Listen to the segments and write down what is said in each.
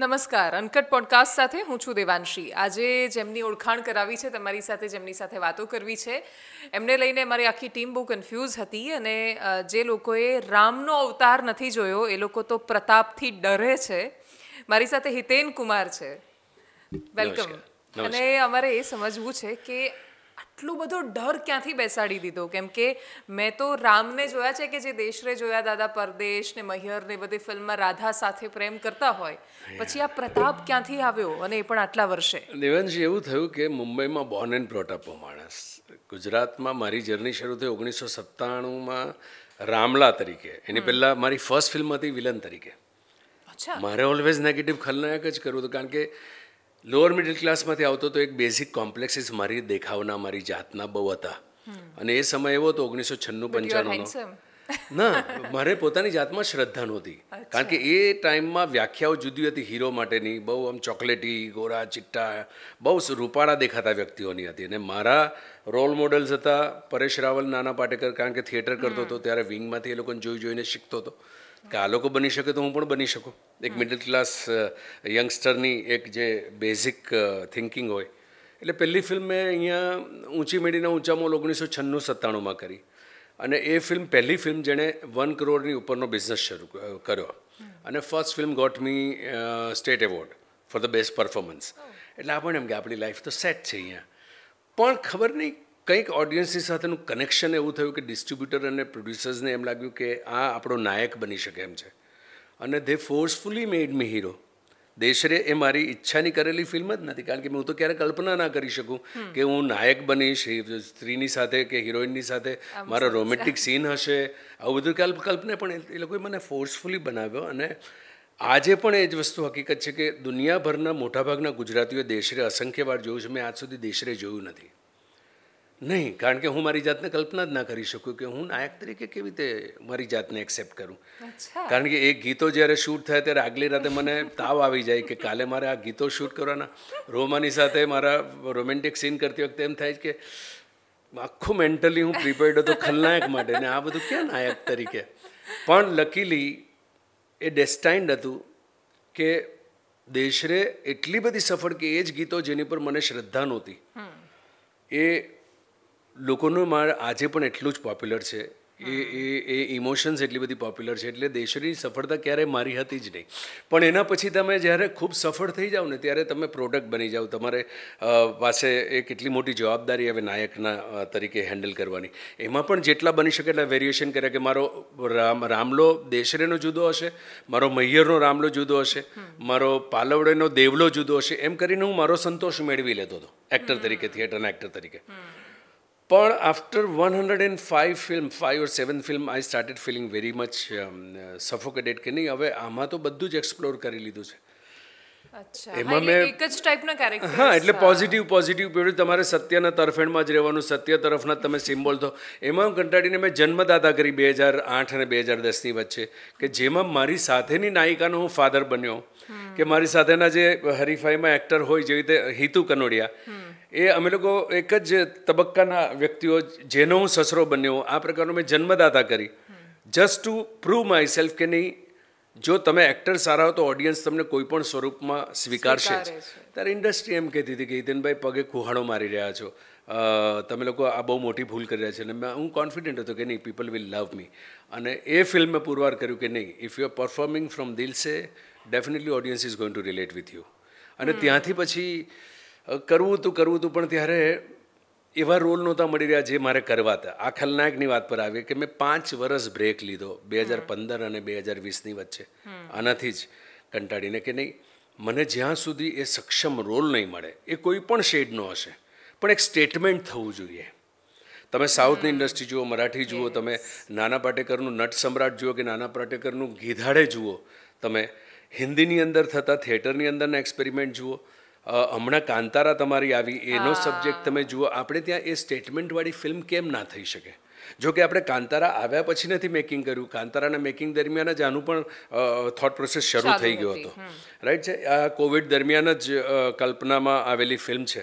નમસ્કાર અનકટ પોડકાસ્ટ સાથે હું છું દેવાંશી આજે જેમની ઓળખાણ કરાવી છે તમારી સાથે જેમની સાથે વાતો કરવી છે એમને લઈને મારી આખી ટીમ બહુ કન્ફ્યુઝ હતી અને જે લોકોએ રામનો અવતાર નથી જોયો એ લોકો તો પ્રતાપથી ડરે છે મારી સાથે હિતેન કુમાર છે વેલકમ અને અમારે એ સમજવું છે કે આટલો બધો ડર ક્યાંથી બેસાડી દીધો કેમ કે મેં તો રામને જોયા છે કે જે દેશરે જોયા દાદા પરદેશ ને મહિયર ને બધી ફિલ્મમાં રાધા સાથે પ્રેમ કરતા હોય પછી આ પ્રતાપ ક્યાંથી આવ્યો અને એ પણ આટલા વર્ષે દેવનજી એવું થયું કે મુંબઈમાં બોર્ન એન્ડ બ્રોટ માણસ ગુજરાતમાં મારી જર્ની શરૂ થઈ ઓગણીસો સત્તાણુંમાં રામલા તરીકે એની પહેલાં મારી ફર્સ્ટ ફિલ્મ હતી વિલન તરીકે મારે ઓલવેઝ નેગેટિવ ખલનાયક જ કરવું હતું કારણ કે લોઅર મિડલ ક્લાસમાંથી આવતો તો એક બેઝિક કોમ્પ્લેક્સિસ મારી દેખાવના મારી જાતના બહુ હતા અને એ સમય એવો હતો ઓગણીસો છન્નું પંચાણુંનો ના મારે પોતાની જાતમાં શ્રદ્ધા નહોતી કારણ કે એ ટાઈમમાં વ્યાખ્યાઓ જુદી હતી હીરો માટેની બહુ આમ ચોકલેટી ગોરા ચિટ્ટા બહુ રૂપાળા દેખાતા વ્યક્તિઓની હતી અને મારા રોલ મોડલ્સ હતા પરેશ રાવલ નાના પાટેકર કારણ કે થિયેટર કરતો હતો ત્યારે વિંગમાંથી એ લોકોને જોઈ જોઈને શીખતો હતો કે આ લોકો બની શકે તો હું પણ બની શકું એક મિડલ ક્લાસ યંગસ્ટરની એક જે બેઝિક થિંકિંગ હોય એટલે પહેલી ફિલ્મ મેં અહીંયા ઊંચી મેળીના ઊંચામાં ઓગણીસો છન્નું સત્તાણુંમાં કરી અને એ ફિલ્મ પહેલી ફિલ્મ જેણે વન કરોડની ઉપરનો બિઝનેસ શરૂ કર્યો અને first film got me state award for the best performance એટલે આપણને એમ કે આપણી લાઈફ તો સેટ છે અહીંયા પણ ખબર નહીં કંઈક ઓડિયન્સની સાથેનું કનેક્શન એવું થયું કે ડિસ્ટ્રીબ્યુટર અને પ્રોડ્યુસર્સને એમ લાગ્યું કે આ આપણો નાયક બની શકે એમ છે અને they forcefully made me hero દેશરે એ મારી ઈચ્છાની કરેલી ફિલ્મ જ નથી કારણ કે હું તો ક્યારેય કલ્પના ના કરી શકું કે હું નાયક બનીશ સ્ત્રીની સાથે કે હિરોઈનની સાથે મારો રોમેન્ટિક સીન હશે આવું બધું કલ્પ કલ્પના પણ એ લોકોએ મને ફોર્સફુલી બનાવ્યો અને આજે પણ એ જ વસ્તુ હકીકત છે કે દુનિયાભરના મોટાભાગના ગુજરાતીઓ દેશરે અસંખ્ય વાર જોયું છે મેં આજ સુધી દેશરે જોયું નથી નહીં કારણ કે હું મારી જાતને કલ્પના જ ના કરી શકું કે હું નાયક તરીકે કેવી રીતે મારી જાતને એક્સેપ્ટ કરું કારણ કે એ ગીતો જ્યારે શૂટ થાય ત્યારે આગલી રાતે મને તાવ આવી જાય કે કાલે મારે આ ગીતો શૂટ કરવાના રોમાની સાથે મારા રોમેન્ટિક સીન કરતી વખતે એમ થાય કે આખું મેન્ટલી હું પ્રિપેર્ડ હતો ખલનાયક માટે ને આ બધું ક્યાં નાયક તરીકે પણ લકીલી એ ડેસ્ટાઇન્ડ હતું કે દેશરે એટલી બધી સફળ કે એ જ ગીતો જેની પર મને શ્રદ્ધા નહોતી એ લોકોનું માર આજે પણ એટલું જ પોપ્યુલર છે એ એ એ ઇમોશન્સ એટલી બધી પોપ્યુલર છે એટલે દેશની સફળતા ક્યારેય મારી હતી જ નહીં પણ એના પછી તમે જ્યારે ખૂબ સફળ થઈ જાઓ ને ત્યારે તમે પ્રોડક્ટ બની જાઓ તમારે પાસે એ કેટલી મોટી જવાબદારી હવે નાયકના તરીકે હેન્ડલ કરવાની એમાં પણ જેટલા બની શકે એટલા વેરિએશન કર્યા કે મારો રામ રામલો દેશરેનો જુદો હશે મારો મૈયરનો રામલો જુદો હશે મારો પાલવડેનો દેવલો જુદો હશે એમ કરીને હું મારો સંતોષ મેળવી લેતો હતો એક્ટર તરીકે થિયેટરના એક્ટર તરીકે પણ after one hundred and five film five or seven film I started feeling very much suffocated કે નહીં હવે આમાં તો બધું જ એક્સપ્લોર કરી લીધું છે એમાં મેં એક જ ટાઈપના કેરેક્ટર હા એટલે પોઝિટિવ પોઝિટિવ પીરિયડ તમારે સત્યના તરફેણમાં જ રહેવાનું સત્ય તરફના તમે સિમ્બોલ તો એમાં કંટાળીને મેં જન્મદાતા કરી બે હજાર આઠ અને બે હજાર દસની વચ્ચે કે જેમાં મારી સાથેની નાયિકાનો હું ફાધર બન્યો કે મારી સાથેના જે હરીફાઈમાં એક્ટર હોય જેવી રીતે હિતુ કનોડિયા એ અમે લોકો એક જ તબક્કાના વ્યક્તિઓ જેનો હું સસરો બન્યો આ પ્રકારનો મેં જન્મદાતા કરી just to prove myself કે નહીં જો તમે એક્ટર સારા હો તો ઓડિયન્સ તમને કોઈ પણ સ્વરૂપમાં સ્વીકારશે જ ત્યારે ઇન્ડસ્ટ્રી એમ કહેતી હતી કે હિતેનભાઈ પગે કુહાડો મારી રહ્યા છો તમે લોકો આ બહુ મોટી ભૂલ કરી રહ્યા છે અને મેં હું કોન્ફિડન્ટ હતો કે નહીં પીપલ વિલ લવ મી અને એ ફિલ્મ મેં પુરવાર કર્યું કે નહીં if you are performing from દિલ સે definitely audience is going to relate with you અને ત્યાંથી પછી કરવું હતું કરવું તું પણ ત્યારે એવા રોલ નહોતા મળી રહ્યા જે મારે કરવા હતા આ ખલનાયકની વાત પર આવી કે મેં પાંચ વર્ષ બ્રેક લીધો બે હજાર પંદર અને બે હજાર વીસની વચ્ચે આનાથી જ કંટાળીને કે નહીં મને જ્યાં સુધી એ સક્ષમ રોલ નહીં મળે એ કોઈ પણ શેડનો હશે પણ એક સ્ટેટમેન્ટ થવું જોઈએ તમે સાઉથની ઇન્ડસ્ટ્રી જુઓ મરાઠી જુઓ તમે નાના પાટેકરનું નટ સમ્રાટ જુઓ કે નાના પાટેકરનું ગીધાડે જુઓ તમે હિન્દીની અંદર થતા થિયેટરની અંદરના એક્સપેરિમેન્ટ જુઓ હમણાં કાંતારા તમારી આવી એનો સબ્જેક્ટ તમે જુઓ આપણે ત્યાં એ સ્ટેટમેન્ટવાળી ફિલ્મ કેમ ના થઈ શકે જો કે આપણે કાંતારા આવ્યા પછી નથી મેકિંગ કર્યું કાંતારાના મેકિંગ દરમિયાન જ આનું પણ થોટ પ્રોસેસ શરૂ થઈ ગયો હતો રાઈટ છે આ કોવિડ દરમિયાન જ કલ્પનામાં આવેલી ફિલ્મ છે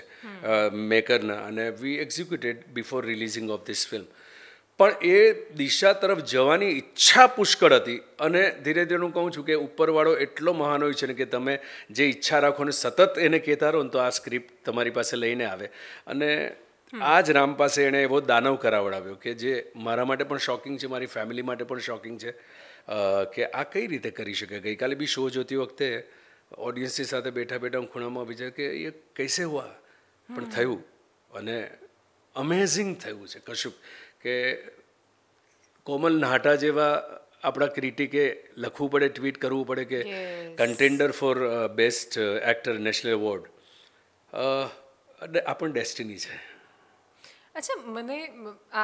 મેકરના અને we executed before releasing of this film પણ એ દિશા તરફ જવાની ઈચ્છા પુષ્કળ હતી અને ધીરે ધીરે હું કહું છું કે ઉપરવાળો એટલો મહાન હોય છે ને કે તમે જે ઈચ્છા રાખો ને સતત એને કહેતા રહો ને તો આ સ્ક્રિપ્ટ તમારી પાસે લઈને આવે અને આ જ રામ પાસે એણે એવો દાનવ કરાવડાવ્યો કે જે મારા માટે પણ શોકિંગ છે મારી ફેમિલી માટે પણ શોકિંગ છે કે આ કઈ રીતે કરી શકે ગઈકાલે બી શો જોતી વખતે ઓડિયન્સની સાથે બેઠા બેઠા હું ખૂણામાં વિચાર કે એ કૈસે હુઆ પણ થયું અને અમેઝિંગ થયું છે કશુંક કે કોમલ નાહટા જેવા આપણા ક્રિટિકે લખવું પડે ટ્વીટ કરવું પડે કે contender for best actor national award આ પણ ડેસ્ટિની છે અચ્છા મને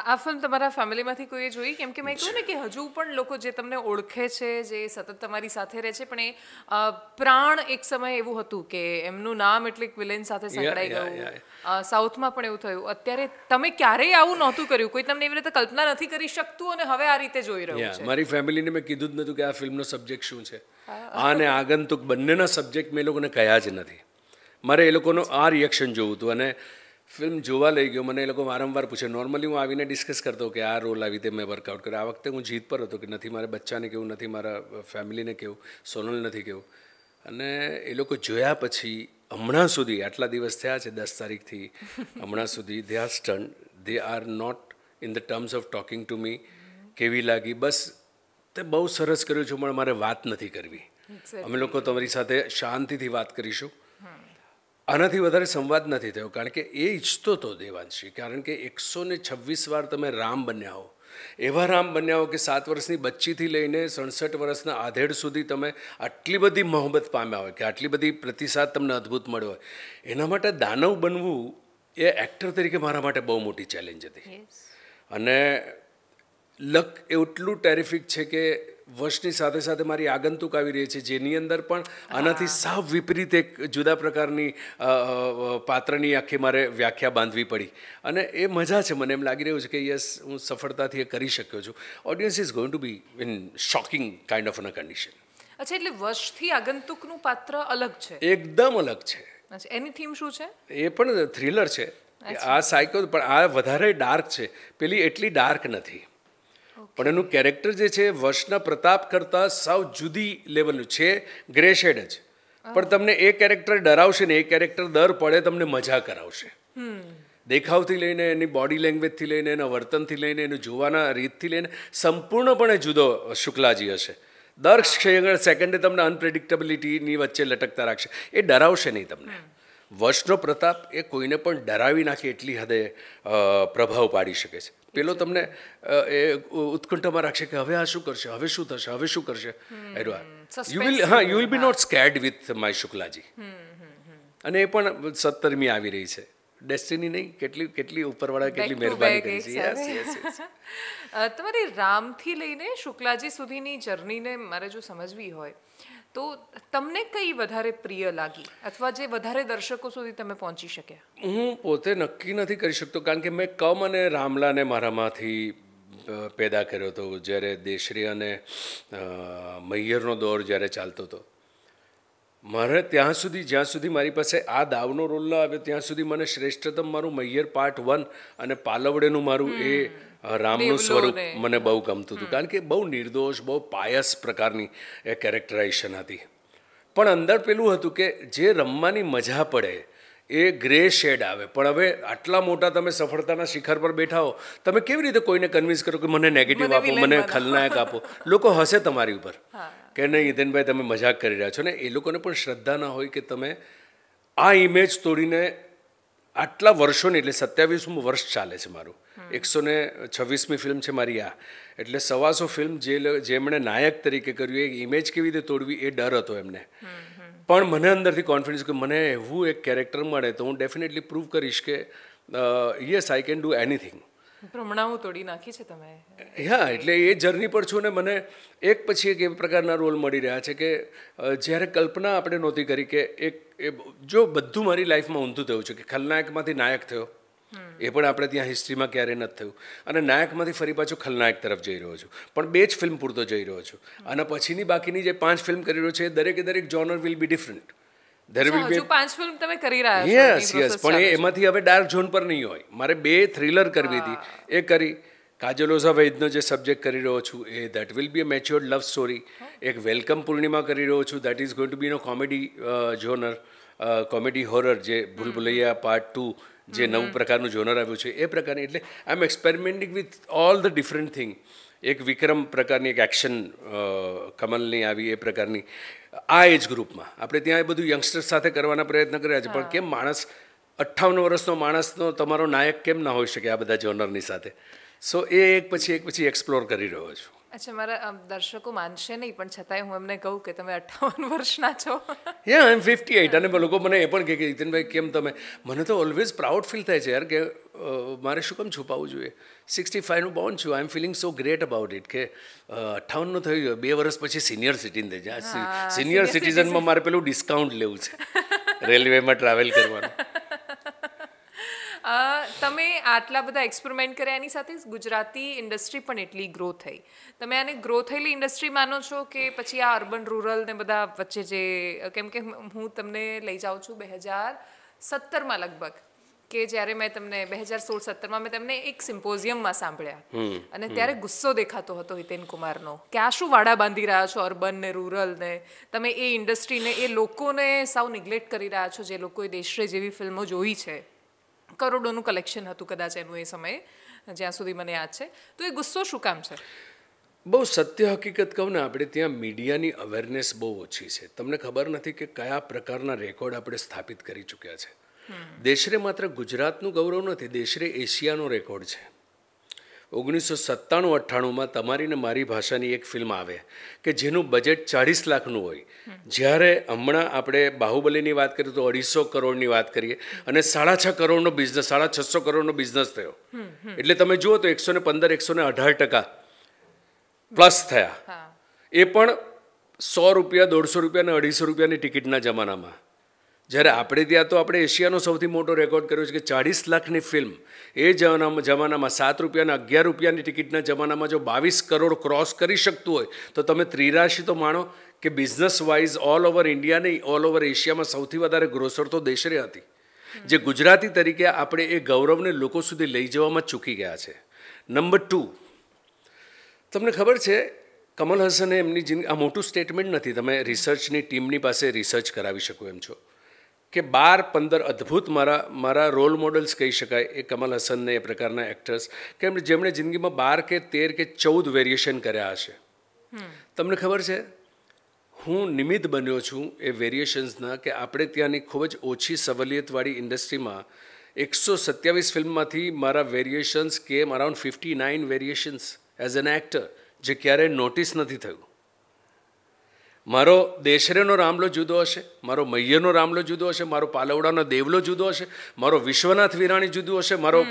આ ફિલ્મ તમારા ફેમિલીમાંથી કોઈએ જોઈ કેમ કે મેં કહ્યું ને કે હજુ પણ લોકો જે તમને ઓળખે છે જે સતત તમારી સાથે રહે છે પણ એ પ્રાણ એક સમય એવું હતું કે એમનું નામ એટલે વિલેન સાથે સંકળાઈ ગયું સાઉથમાં પણ એવું થયું અત્યારે તમે ક્યારેય આવું નહોતું કર્યું કોઈ તમને એવી રીતે કલ્પના નથી કરી શકતું અને હવે આ રીતે જોઈ રહ્યું છે મારી ફેમિલીને મેં કીધું જ નહોતું કે આ ફિલ્મનો સબ્જેક્ટ શું છે આ અને આગંતુક બંનેના સબ્જેક્ટ મેં લોકોને કયા જ નથી મારે એ લોકોનું આ રિએક્શન જોવું હતું અને ફિલ્મ જોવા લઈ ગયો મને એ લોકો વારંવાર પૂછે નોર્મલી હું આવીને ડિસ્કસ કરતો કે આ રોલ આવી રીતે મેં વર્કઆઉટ કર્યો આ વખતે હું જીત પર હતો કે નથી મારે બચ્ચાને કેવું નથી મારા ફેમિલીને કેવું સોનલ નથી કેવું અને એ લોકો જોયા પછી હમણાં સુધી આટલા દિવસ થયા છે દસ તારીખથી હમણાં સુધી they are stun they are not in the terms of talking to me કેવી લાગી બસ તે બહુ સરસ કર્યું છું પણ મારે વાત નથી કરવી અમે લોકો તમારી સાથે શાંતિથી વાત કરીશું આનાથી વધારે સંવાદ નથી થયો કારણ કે એ ઈચ્છતો હતો દેવાંશી કારણ કે એકસો ને છવ્વીસ વાર તમે રામ બન્યા હો એવા રામ બન્યા હો કે સાત વર્ષની બચ્ચીથી લઈને સડસઠ વર્ષના આધેડ સુધી તમે આટલી બધી મોહબ્બત પામ્યા હોય કે આટલી બધી પ્રતિસાદ તમને અદ્ભુત મળ્યો હોય એના માટે દાનવ બનવું એ એક્ટર તરીકે મારા માટે બહુ મોટી ચેલેન્જ હતી અને લક એટલું ટેરિફિક છે કે વર્ષની સાથે સાથે મારી આગંતુક આવી રહી છે જેની અંદર પણ આનાથી સાવ વિપરીત એક જુદા પ્રકારની પાત્રની આખી મારે વ્યાખ્યા બાંધવી પડી અને એ મજા છે મને એમ લાગી રહ્યું છે કે યસ હું સફળતાથી એ કરી શક્યો છું audience is going to be in shocking kind of un a condition અચ્છા એટલે વર્ષથી આગંતુકનું પાત્ર અલગ છે એકદમ અલગ છે એની થીમ શું છે એ પણ થ્રિલર છે આ સાયકો પણ આ વધારે ડાર્ક છે પેલી એટલી ડાર્ક નથી પણ એનું કેરેક્ટર જે છે વર્ષના પ્રતાપ કરતાં સાવ જુદી લેવલનું છે ગ્રે શેડ જ પણ તમને એ કેરેક્ટર ડરાવશે ને એ કેરેક્ટર દર પડે તમને મજા કરાવશે દેખાવથી લઈને એની બોડી લેંગ્વેજથી લઈને એના વર્તનથી લઈને એનું જોવાના રીતથી લઈને સંપૂર્ણપણે જુદો શુક્લાજી હશે દર ક્ષેત્ર સેકન્ડે તમને અનપ્રેડિક્ટેબિલિટીની વચ્ચે લટકતા રાખશે એ ડરાવશે નહીં તમને વર્ષનો પ્રતાપ એ કોઈને પણ ડરાવી નાખે એટલી હદે પ્રભાવ પાડી શકે છે પેલો તમને એ ઉત્કંઠામાં રાખશે કે હવે આ શું કરશે હવે શું થશે હવે શું કરશે યુ વિલ હા you will be not scared with my Shuklaji અને એ પણ સત્તરમી આવી રહી છે ડેસ્ટિની નહીં કેટલી કેટલી ઉપરવાળા કેટલી મહેરબાની કરી છે યસ યસ તમારી રામથી લઈને શુક્લાજી સુધીની જર્નીને મારે જો સમજવી હોય તો તમને કઈ વધારે પ્રિય લાગી અથવા જે વધારે દર્શકો સુધી તમે પહોંચી શક્યા હું પોતે નક્કી નથી કરી શકતો કારણ કે મેં કમ અને રામલાને મારામાંથી પેદા કર્યો હતો જ્યારે દેશરી અને મૈયરનો દોર જ્યારે ચાલતો હતો મારે ત્યાં સુધી જ્યાં સુધી મારી પાસે આ દાવનો રોલ ન આવ્યો ત્યાં સુધી મને શ્રેષ્ઠતમ મારું મૈયર પાર્ટ વન અને પાલવડેનું મારું એ રામનું સ્વરૂપ મને બહુ ગમતું હતું કારણ કે બહુ નિર્દોષ બહુ પાયસ પ્રકારની એ કેરેક્ટરાઇઝેશન હતી પણ અંદર પેલું હતું કે જે રમવાની મજા પડે એ ગ્રે શેડ આવે પણ હવે આટલા મોટા તમે સફળતાના શિખર પર બેઠા હો તમે કેવી રીતે કોઈને કન્વિન્સ કરો કે મને નેગેટિવ આપો મને ખલનાયક આપો લોકો હશે તમારી ઉપર કે નહીં હિતેનભાઈ તમે મજાક કરી રહ્યા છો ને એ લોકોને પણ શ્રદ્ધા ના હોય કે તમે આ ઇમેજ તોડીને આટલા વર્ષોની એટલે સત્યાવીસમું વર્ષ ચાલે છે મારું એકસો ને છવ્વીસમી ફિલ્મ છે મારી આ એટલે સવાસો ફિલ્મ જે જેમણે નાયક તરીકે કર્યું એ ઇમેજ કેવી રીતે તોડવી એ ડર હતો એમને પણ મને અંદરથી કોન્ફિડન્સ કે મને એવું એક કેરેક્ટર મળે તો હું ડેફિનેટલી પ્રૂવ કરીશ કે yes I can do anything ભ્રમણાઓ તોડી નાખી છે તમે હા એટલે એ જર્ની પર છું ને મને એક પછી એક એ પ્રકારના રોલ મળી રહ્યા છે કે જ્યારે કલ્પના આપણે નહોતી કરી કે એક જો બધું મારી લાઈફમાં ઊંધું થયું છે કે ખલનાયકમાંથી નાયક થયો એ પણ આપણે ત્યાં હિસ્ટ્રીમાં ક્યારેય નથી થયું અને નાયકમાંથી ફરી પાછું ખલનાયક તરફ જઈ રહ્યો છું પણ બે જ ફિલ્મ પૂરતો જઈ રહ્યો છું અને પછીની બાકીની જે પાંચ ફિલ્મ કરી રહ્યો છે દરેકે દરેક genre will be different there will be પાંચ ફિલ્મ તમે કરી રહ્યા છો યસ યસ પણ એમાંથી હવે ડાર્ક ઝોન પર નહીં હોય મારે બે થ્રિલર કરવી હતી એ કરી કાજલોઝા ઓઝા વૈદનો જે સબ્જેક્ટ કરી રહ્યો છું એ that will be a matured love story એક વેલકમ પૂર્ણિમા કરી રહ્યો છું that is going to be no comedy genre comedy horror જે ભૂલ ભૂલૈયા પાર્ટ ટુ જે નવું પ્રકારનું જોનર આવ્યું છે એ પ્રકારની એટલે I am experimenting with all the different thing એક વિક્રમ પ્રકારની એક એક્શન કમલની આવી એ પ્રકારની આ એજ ગ્રુપમાં આપણે ત્યાં એ બધું યંગસ્ટર્સ સાથે કરવાના પ્રયત્ન કર્યા છે પણ કેમ માણસ અઠ્ઠાવન વર્ષનો માણસનો તમારો નાયક કેમ ના હોઈ શકે આ બધા જોનરની સાથે સો એ એક પછી એક પછી એક્સપ્લોર કરી રહ્યો છું અચ્છા મારા દર્શકો માનશે નહીં પણ છતાંય હું એમને કહું કે તમે અઠ્ઠાવન વર્ષના છો યા આઈ એમ ફિફ્ટી એઇટ અને લોકો મને એ પણ કહે કે જીતનભાઈ કેમ તમે મને તો ઓલવેઝ પ્રાઉડ ફીલ થાય છે યાર કે મારે શું કેમ છુપાવવું જોઈએ સિક્સટી ફાઇવનું બાઉન્ડ છું I am feeling so great about it કે અઠ્ઠાવનનું થયું ગયું બે વર્ષ પછી સિનિયર સિટીઝન થઈ જાય સિનિયર સિટીઝનમાં મારે પેલું ડિસ્કાઉન્ટ લેવું છે રેલવેમાં ટ્રાવેલ કરવાનું તમે આટલા બધા એક્સપેરિમેન્ટ કર્યા એની સાથે ગુજરાતી ઇન્ડસ્ટ્રી પણ એટલી ગ્રો થઈ તમે આને ગ્રો થયેલી ઇન્ડસ્ટ્રી માનો છો કે પછી આ અર્બન રૂરલ ને બધા વચ્ચે જે કેમ કે હું તમને લઈ જાઉં છું બે હજાર સત્તરમાં લગભગ કે જ્યારે મેં તમને બે હજાર સોળ સત્તરમાં મેં તમને એક સિમ્પોઝિયમમાં સાંભળ્યા અને ત્યારે ગુસ્સો દેખાતો હતો હિતેન કુમારનો કે આ શું વાડા બાંધી રહ્યા છો અર્બન ને રૂરલ ને તમે એ ઇન્ડસ્ટ્રીને એ લોકોને સાવ નિગ્લેક્ટ કરી રહ્યા છો જે લોકોએ દેશરે જેવી ફિલ્મો જોઈ છે કરોડોનું કલેક્શન હતું કદાચ એનું એ સમયે જ્યાં સુધી મને યાદ છે તો એ ગુસ્સો શું કામ છે બહુ સત્ય હકીકત કહું ને આપણે ત્યાં મીડિયાની અવેરનેસ બહુ ઓછી છે તમને ખબર નથી કે કયા પ્રકારના રેકોર્ડ આપણે સ્થાપિત કરી ચૂક્યા છે દેશરે માત્ર ગુજરાતનું ગૌરવ નથી દેશરે એશિયાનો રેકોર્ડ છે ઓગણીસો સત્તાણું અઠ્ઠાણુંમાં તમારી ને મારી ભાષાની એક ફિલ્મ આવે કે જેનું બજેટ ચાળીસ લાખનું હોય જ્યારે હમણાં આપણે બાહુબલીની વાત કરીએ તો અઢીસો કરોડની વાત કરીએ અને સાડા છ કરોડનો બિઝનેસ સાડા છસો કરોડનો બિઝનેસ થયો એટલે તમે જુઓ તો એકસો ને પંદર એકસો ને અઢાર ટકા પ્લસ થયા એ પણ સો રૂપિયા દોઢસો રૂપિયા અને અઢીસો રૂપિયાની ટિકિટના જમાનામાં જ્યારે આપણે ત્યાં તો આપણે એશિયાનો સૌથી મોટો રેકોર્ડ કર્યો છે કે ચાળીસ લાખની ફિલ્મ એ જમાનામાં સાત રૂપિયાના અગિયાર રૂપિયાની ટિકિટના જમાનામાં જો બાવીસ કરોડ ક્રોસ કરી શકતું હોય તો તમે ત્રિરાશી તો માણો કે business wise all over India નહીં ઓલ ઓવર એશિયામાં સૌથી વધારે ગ્રોસર તો દેશરે હતી જે ગુજરાતી તરીકે આપણે એ ગૌરવને લોકો સુધી લઈ જવામાં ચૂકી ગયા છે નંબર ટુ તમને ખબર છે કમલ હસને એમની જિંદગી આ મોટું સ્ટેટમેન્ટ નથી તમે રિસર્ચની ટીમની પાસે રિસર્ચ કરાવી શકો એમ છો કે બાર પંદર અદ્ભુત મારા મારા રોલ મોડલ્સ કહી શકાય એ કમલ હસનને એ પ્રકારના એક્ટર્સ કે જેમણે જિંદગીમાં બાર કે તેર કે ચૌદ વેરિએશન કર્યા હશે તમને ખબર છે હું નિમિત્ત બન્યો છું એ વેરિએશન્સના કે આપણે ત્યાંની ખૂબ જ ઓછી સવલિયતવાળી ઇન્ડસ્ટ્રીમાં એકસો સત્યાવીસ ફિલ્મમાંથી મારા વેરિએશન્સ કેમ around fifty nine variations as an actor જે ક્યારેય નોટિસ નથી થયું મારો દેશરેનો રામલો જુદો હશે મારો મૈયરનો રામલો જુદો હશે મારો પાલવડાનો દેવલો જુદો હશે મારો વિશ્વનાથ વિરાણી જુદું હશે મારો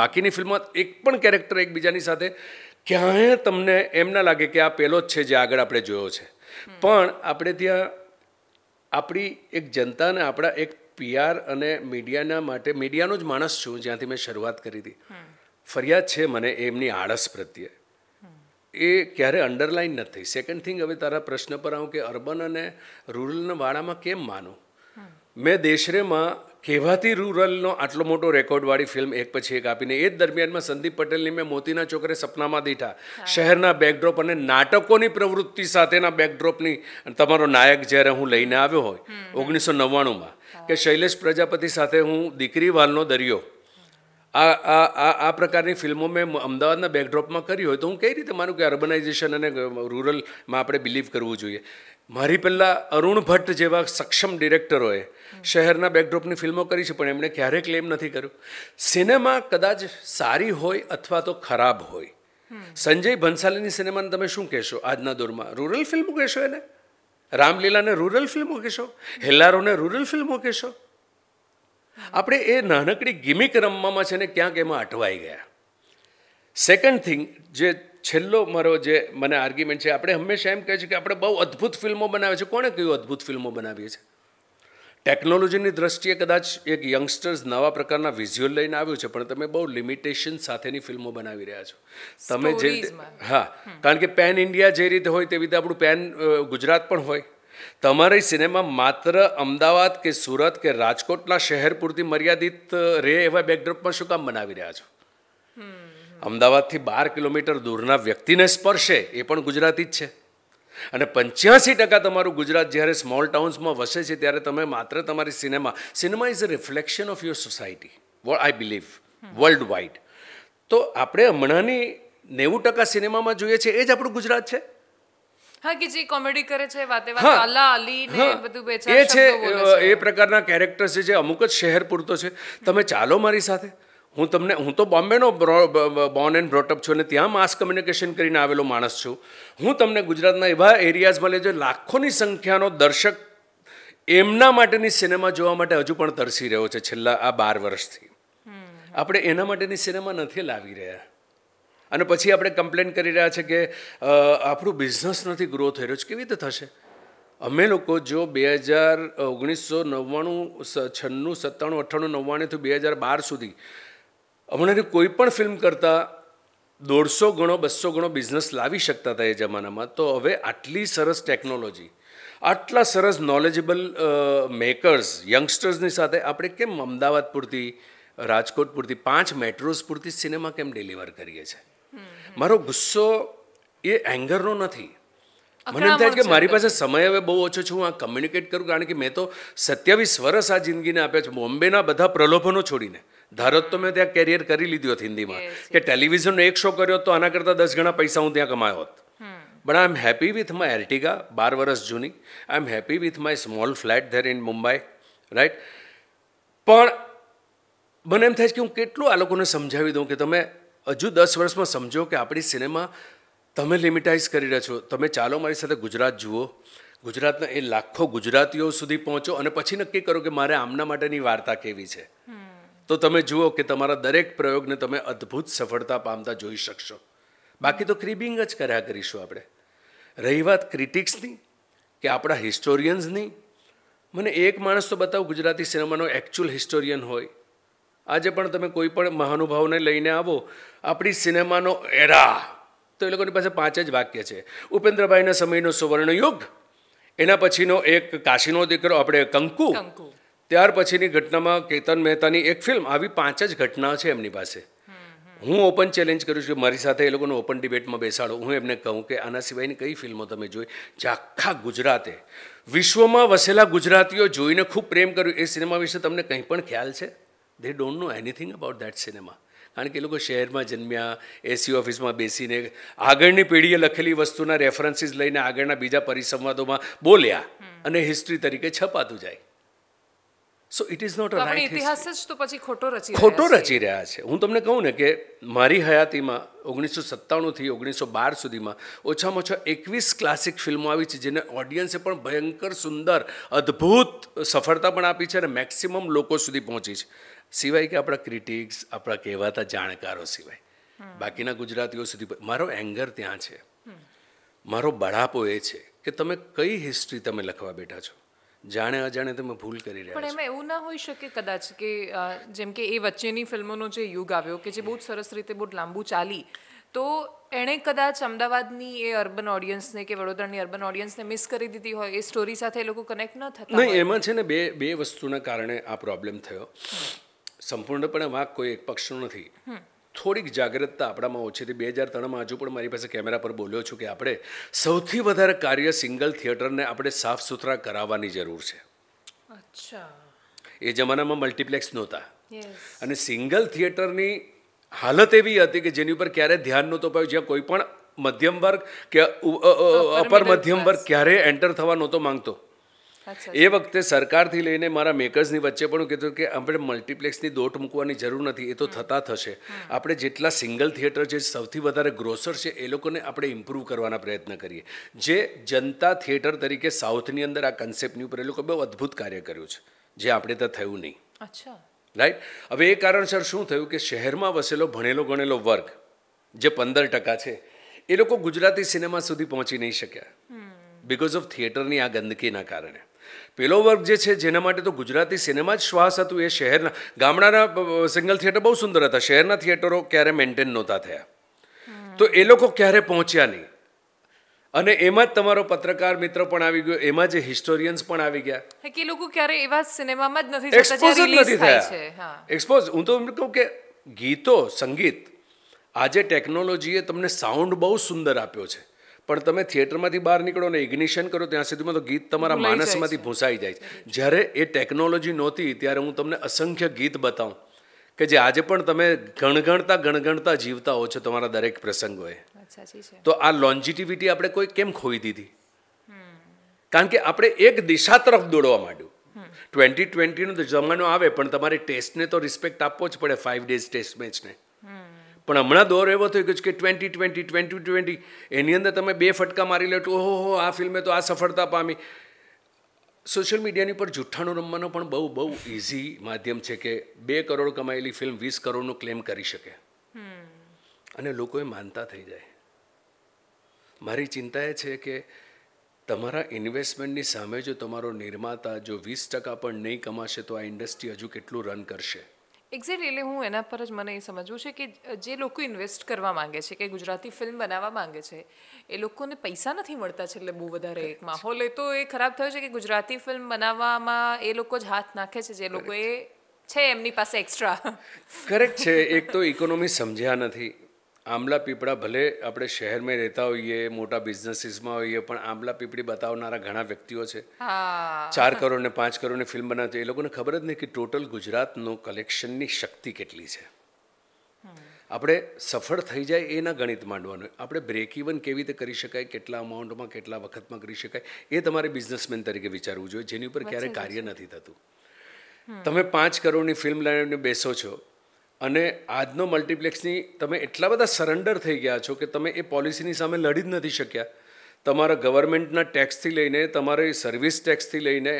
બાકીની ફિલ્મમાં એક પણ કેરેક્ટર એકબીજાની સાથે ક્યાંય તમને એમ ના લાગે કે આ પેલો જ છે જે આગળ આપણે જોયો છે પણ આપણે ત્યાં આપણી એક જનતાને આપણા એક પીઆર અને મીડિયાના માટે મીડિયાનો જ માણસ છું જ્યાંથી મેં શરૂઆત કરી હતી ફરિયાદ છે મને એમની આળસ પ્રત્યે એ ક્યારે અંડરલાઇન નથી સેકન્ડ થિંગ હવે તારા પ્રશ્ન પર આવું કે અર્બન અને રૂરલના વાળામાં કેમ માનું મેં દેશરેમાં કહેવાતી રૂરલનો આટલો મોટો રેકોર્ડવાળી ફિલ્મ એક પછી એક આપીને એ જ દરમિયાનમાં સંદીપ પટેલની મેં મોતીના ચોકરે સપનામાં દીઠા શહેરના બેકડ્રોપ અને નાટકોની પ્રવૃત્તિ સાથેના બેકડ્રોપની તમારો નાયક જ્યારે હું લઈને આવ્યો હોય ઓગણીસો નવ્વાણુંમાં કે શૈલેષ પ્રજાપતિ સાથે હું દીકરી વાલનો દરિયો આ આ આ આ પ્રકારની ફિલ્મો મેં અમદાવાદના બેકડ્રોપમાં કરી હોય તો હું કઈ રીતે માનું કે અર્બનાઇઝેશન અને રૂરલમાં આપણે બિલીવ કરવું જોઈએ મારી પહેલાં અરુણ ભટ્ટ જેવા સક્ષમ ડિરેક્ટરોએ શહેરના બેકડ્રોપની ફિલ્મો કરી છે પણ એમણે ક્યારેય ક્લેમ નથી કર્યું સિનેમા કદાચ સારી હોય અથવા તો ખરાબ હોય સંજય ભંસાલીની સિનેમાને તમે શું કહેશો આજના દોરમાં રૂરલ ફિલ્મો કહેશો એને રામલીલાને રૂરલ ફિલ્મો કહેશો હેલ્લારોને રૂરલ ફિલ્મો કહેશો આપણે એ નાનકડી ગિમિક રમવામાં છે ને ક્યાંક એમાં અટવાઈ ગયા સેકન્ડ થિંગ જે છેલ્લો મારો જે મને આર્ગ્યુમેન્ટ છે આપણે હંમેશા એમ કહે છે કે આપણે બહુ અદ્ભુત ફિલ્મો બનાવે છે કોણે કયું અદ્ભુત ફિલ્મો બનાવીએ છીએ ટેકનોલોજીની દ્રષ્ટિએ કદાચ એક યંગસ્ટર્સ નવા પ્રકારના વિઝ્યુઅલ લઈને આવ્યું છે પણ તમે બહુ લિમિટેશન સાથેની ફિલ્મો બનાવી રહ્યા છો તમે જે હા કારણ કે પેન ઇન્ડિયા જે રીતે હોય તેવી રીતે આપણું પેન ગુજરાત પણ હોય તમારી સિનેમા માત્ર અમદાવાદ કે સુરત કે રાજકોટના શહેર પૂરતી મર્યાદિત રહે એવા બેકડ્રોપમાં શું કામ બનાવી રહ્યા છો અમદાવાદથી બાર કિલોમીટર દૂરના વ્યક્તિને સ્પર્શે એ પણ ગુજરાતી જ છે અને પંચ્યાસી ટકા તમારું ગુજરાત જ્યારે સ્મોલ ટાઉન્સમાં વસે છે ત્યારે તમે માત્ર તમારી cinema cinema is a reflection of your society what I believe worldwide તો આપણે હમણાંની નેવું ટકા સિનેમામાં જોઈએ છે એ જ આપણું ગુજરાત છે હા કે જે કોમેડી કરે છે વાતે વાતે અલ્લા અલી ને બધું બેચા એ છે એ પ્રકારના કેરેક્ટર્સ જે અમુક જ શહેર પૂરતો છે તમે ચાલો મારી સાથે હું તમને હું તો બોમ્બેનો બોર્ન એન્ડ બ્રોટઅપ છું અને ત્યાં માસ કમ્યુનિકેશન કરીને આવેલો માણસ છું હું તમને ગુજરાતના એવા એરિયાઝ મળે જે લાખોની સંખ્યાનો દર્શક એમના માટેની સિનેમા જોવા માટે હજુ પણ તરસી રહ્યો છે છેલ્લા આ બાર વર્ષથી આપણે એના માટેની સિનેમા નથી લાવી રહ્યા અને પછી આપણે કમ્પ્લેન કરી રહ્યા છે કે આપણું બિઝનેસ નથી ગ્રો થઈ રહ્યો છે કેવી રીતે થશે અમે લોકો જો બે હજાર ઓગણીસો નવ્વાણું છન્નું સત્તાણું અઠ્ઠાણું નવ્વાણુંથી બે હજાર બાર સુધી હમણાંની કોઈ પણ ફિલ્મ કરતાં દોઢસો ગણો બસો ગણો બિઝનેસ લાવી શકતા હતા એ જમાનામાં તો હવે આટલી સરસ ટેકનોલોજી આટલા સરસ નોલેજેબલ મેકર્સ યંગસ્ટર્સની સાથે આપણે કેમ અમદાવાદ પૂરતી રાજકોટ પૂરતી પાંચ મેટ્રોઝ પૂરતી સિનેમા કેમ ડિલિવર કરીએ છીએ મારો ગુસ્સો એ એંગરનો નથી મને એમ થાય કે મારી પાસે સમય હવે બહુ ઓછો છું હું આ કમ્યુનિકેટ કરું કારણ કે મેં તો સત્યાવીસ વર્ષ આ જિંદગીને આપ્યા છે બોમ્બેના બધા પ્રલોભનો છોડીને ધારત તો મેં ત્યાં કેરિયર કરી લીધી હોત હિન્દીમાં કે ટેલિવિઝનનો એક શો કર્યો તો આના કરતાં દસ ગણા પૈસા હું ત્યાં કમાયો હોત but I am happy with my Ertiga બાર વર્ષ જૂની I am happy with my small flat there in Mumbai right પણ મને એમ થાય છે કે હું કેટલું આ લોકોને સમજાવી દઉં કે તમે હજુ દસ વર્ષમાં સમજો કે આપણી સિનેમા તમે લિમિટાઇઝ કરી રહ્યા છો તમે ચાલો મારી સાથે ગુજરાત જુઓ ગુજરાતના એ લાખો ગુજરાતીઓ સુધી પહોંચો અને પછી નક્કી કરો કે મારે આમના માટેની વાર્તા કેવી છે તો તમે જુઓ કે તમારા દરેક પ્રયોગને તમે અદ્ભુત સફળતા પામતા જોઈ શકશો બાકી તો ક્રિબિંગ જ કર્યા કરીશું આપણે રહી વાત ક્રિટિક્સની કે આપણા હિસ્ટોરિયન્સની મને એક માણસ તો બતાવો ગુજરાતી સિનેમાનો એકચ્યુઅલ હિસ્ટોરિયન હોય આજે પણ તમે કોઈ પણ મહાનુભાવને લઈને આવો આપણી સિનેમાનો એરા તો એ લોકોની પાસે પાંચ જ વાક્ય છે ઉપેન્દ્રભાઈના સમયનો સુવર્ણ સુવર્ણયુગ એના પછીનો એક કાશીનો દીકરો આપણે કંકુ ત્યાર પછીની ઘટનામાં કેતન મહેતાની એક ફિલ્મ આવી પાંચ જ ઘટના છે એમની પાસે હું ઓપન ચેલેન્જ કરું છું મારી સાથે એ લોકોને ઓપન ડિબેટમાં બેસાડો હું એમને કહું કે આના સિવાયની કઈ ફિલ્મો તમે જોઈ જે આખા ગુજરાતે વિશ્વમાં વસેલા ગુજરાતીઓ જોઈને ખૂબ પ્રેમ કર્યું એ સિનેમા વિશે તમને કંઈ પણ ખ્યાલ છે they don't know anything about that cinema કારણ કે એ લોકો શહેરમાં જન્મ્યા એસી ઓફિસમાં બેસીને આગળની પેઢીએ લખેલી વસ્તુના રેફરન્સીસ લઈને આગળના બીજા પરિસંવાદોમાં બોલ્યા અને હિસ્ટ્રી તરીકે છપાતું જાય સો ઇટ ઇઝ નોટ ઇતિહાસ જ તો પછી ખોટો રચી ખોટો રચી રહ્યા છે હું તમને કહું ને કે મારી હયાતીમાં ઓગણીસો સત્તાણુંથી ઓગણીસો બાર સુધીમાં ઓછામાં ઓછા એકવીસ ક્લાસિક ફિલ્મો આવી છે જેને ઓડિયન્સે પણ ભયંકર સુંદર અદ્ભુત સફળતા પણ આપી છે અને મેક્સિમમ લોકો સુધી પહોંચી છે સિવાય કે આપણા ક્રિટિક્સ આપણા કહેવાતા જાણકારો સિવાય બાકીના ગુજરાતીઓ સુધી મારો એંગર ત્યાં છે મારો બળાપો એ છે કે તમે કઈ હિસ્ટ્રી તમે લખવા બેઠા છો જાણે અજાણે તમે ભૂલ કરી રહ્યા પણ એમાં એવું ના હોઈ શકે કદાચ કે જેમ કે એ વચ્ચેની ફિલ્મોનો જે યુગ આવ્યો કે જે બહુ સરસ રીતે બહુ લાંબુ ચાલી તો એણે કદાચ અમદાવાદની એ અર્બન ઓડિયન્સને કે વડોદરાની અર્બન ઓડિયન્સને મિસ કરી દીધી હોય એ સ્ટોરી સાથે એ લોકો કનેક્ટ ન થતા નહીં એમાં છે ને બે બે વસ્તુના કારણે આ પ્રોબ્લેમ થયો સંપૂર્ણપણે વાંક કોઈ એક પક્ષનો નથી થોડીક જાગૃતતા આપણામાં ઓછી હતી બે હજાર ત્રણમાં હજુ પણ મારી પાસે કેમેરા પર બોલ્યો છું કે આપણે સૌથી વધારે કાર્ય સિંગલ થિયેટરને આપણે સાફ સુથરા કરાવવાની જરૂર છે અચ્છા એ જમાનામાં મલ્ટીપ્લેક્સ નહોતા અને સિંગલ થિયેટરની હાલત એવી હતી કે જેની ઉપર ક્યારે ધ્યાન નહોતું પાયું જ્યાં કોઈ પણ મધ્યમ વર્ગ કે અપર મધ્યમ વર્ગ ક્યારેય એન્ટર થવા નહોતો માંગતો એ વખતે સરકારથી લઈને મારા મેકર્સની વચ્ચે પણ કીધું કે આપણે મલ્ટીપ્લેક્સની દોટ મૂકવાની જરૂર નથી એ તો થતા થશે આપણે જેટલા સિંગલ થિયેટર જે સૌથી વધારે ગ્રોસર છે એ લોકોને આપણે ઇમ્પ્રૂવ કરવાના પ્રયત્ન કરીએ જે જનતા થિયેટર તરીકે સાઉથની અંદર આ કન્સેપ્ટની ઉપર એ લોકો બહુ અદ્ભુત કાર્ય કર્યું છે જે આપણે તો થયું નહીં અચ્છા રાઈટ હવે એ કારણસર શું થયું કે શહેરમાં વસેલો ભણેલો ગણેલો વર્ગ જે પંદર ટકા છે એ લોકો ગુજરાતી સિનેમા સુધી પહોંચી નહીં શક્યા બિકોઝ ઓફ થિયેટરની આ ગંદકીના કારણે પેલો વર્ગ જે છે જેના માટે તો ગુજરાતી સિનેમા જ શ્વાસ હતું એ શહેરના ગામડાના સિંગલ થિયેટર બહુ સુંદર હતા શહેરના થિયેટરો ક્યારે મેન્ટેન નહોતા થયા તો એ લોકો ક્યારે પહોંચ્યા નહીં અને એમાં જ તમારો પત્રકાર મિત્ર પણ આવી ગયો એમાં જે હિસ્ટોરિયન્સ પણ આવી ગયા કે લોકો ક્યારે એવા સિનેમામાં જ નથી એક્સપોઝ નથી થયા એક્સપોઝ હું તો એમ કહું કે ગીતો સંગીત આજે ટેકનોલોજીએ તમને સાઉન્ડ બહુ સુંદર આપ્યો છે પણ તમે થિયેટરમાંથી બહાર નીકળો ને ઇગ્નિશન કરો ત્યાં સુધીમાં તો ગીત તમારા માનસમાંથી ભૂંસાઈ જાય છે જ્યારે એ ટેકનોલોજી નહોતી ત્યારે હું તમને અસંખ્ય ગીત બતાવું કે જે આજે પણ તમે ગણગણતા ગણગણતા જીવતા હો છો તમારા દરેક પ્રસંગોએ તો આ લોન્જિટિવિટી આપણે કોઈ કેમ ખોઈ દીધી કારણ કે આપણે એક દિશા તરફ દોડવા માંડ્યું ટ્વેન્ટી ટ્વેન્ટીનો જમાનો આવે પણ તમારે ટેસ્ટને તો રિસ્પેક્ટ આપવો જ પડે ફાઇવ ડેઝ ટેસ્ટ મેચને પણ હમણાં દોર એવો થયો ગયો છે કે ટ્વેન્ટી ટ્વેન્ટી ટ્વેન્ટી ટ્વેન્ટી એની અંદર તમે બે ફટકા મારી લે તો ઓહો આ ફિલ્મે તો આ સફળતા પામી સોશિયલ મીડિયાની પર જુઠ્ઠાણું રમવાનો પણ બહુ બહુ ઇઝી માધ્યમ છે કે બે કરોડ કમાયેલી ફિલ્મ વીસ કરોડનો ક્લેમ કરી શકે અને લોકો એ માનતા થઈ જાય મારી ચિંતા એ છે કે તમારા ઇન્વેસ્ટમેન્ટની સામે જો તમારો નિર્માતા જો વીસ ટકા પણ નહીં કમાશે તો આ ઇન્ડસ્ટ્રી હજુ કેટલું રન કરશે એક્ઝેક્ટ એટલે હું એના પર જ મને એ સમજવું છે કે જે લોકો ઇન્વેસ્ટ કરવા માંગે છે કે ગુજરાતી ફિલ્મ બનાવવા માંગે છે એ લોકોને પૈસા નથી મળતા છે એટલે બહુ વધારે એક માહોલ એ તો એ ખરાબ થયો છે કે ગુજરાતી ફિલ્મ બનાવવામાં એ લોકો જ હાથ નાખે છે જે લોકોએ છે એમની પાસે એક્સ્ટ્રા કરેક્ટ છે એક તો ઇકોનોમી સમજ્યા નથી આંબલા પીપળા ભલે આપણે શહેરમાં રહેતા હોઈએ મોટા બિઝનેસીસમાં હોઈએ પણ આંબલા પીપળી બતાવનારા ઘણા વ્યક્તિઓ છે ચાર કરોડ ને પાંચ કરોડની ફિલ્મ બનાવતી એ લોકોને ખબર જ નહીં કે ટોટલ ગુજરાતનું કલેક્શનની શક્તિ કેટલી છે આપણે સફળ થઈ જાય એના ગણિત માંડવાનું આપણે બ્રેક ઇવન કેવી રીતે કરી શકાય કેટલા અમાઉન્ટમાં કેટલા વખતમાં કરી શકાય એ તમારે બિઝનેસમેન તરીકે વિચારવું જોઈએ જેની ઉપર ક્યારેય કાર્ય નથી થતું તમે પાંચ કરોડની ફિલ્મ લઈને બેસો છો અને આજનો મલ્ટીપ્લેક્સની તમે એટલા બધા સરેન્ડર થઈ ગયા છો કે તમે એ પોલિસીની સામે લડી જ નથી શક્યા તમારા ગવર્મેન્ટના ટેક્સથી લઈને તમારી સર્વિસ ટેક્સથી લઈને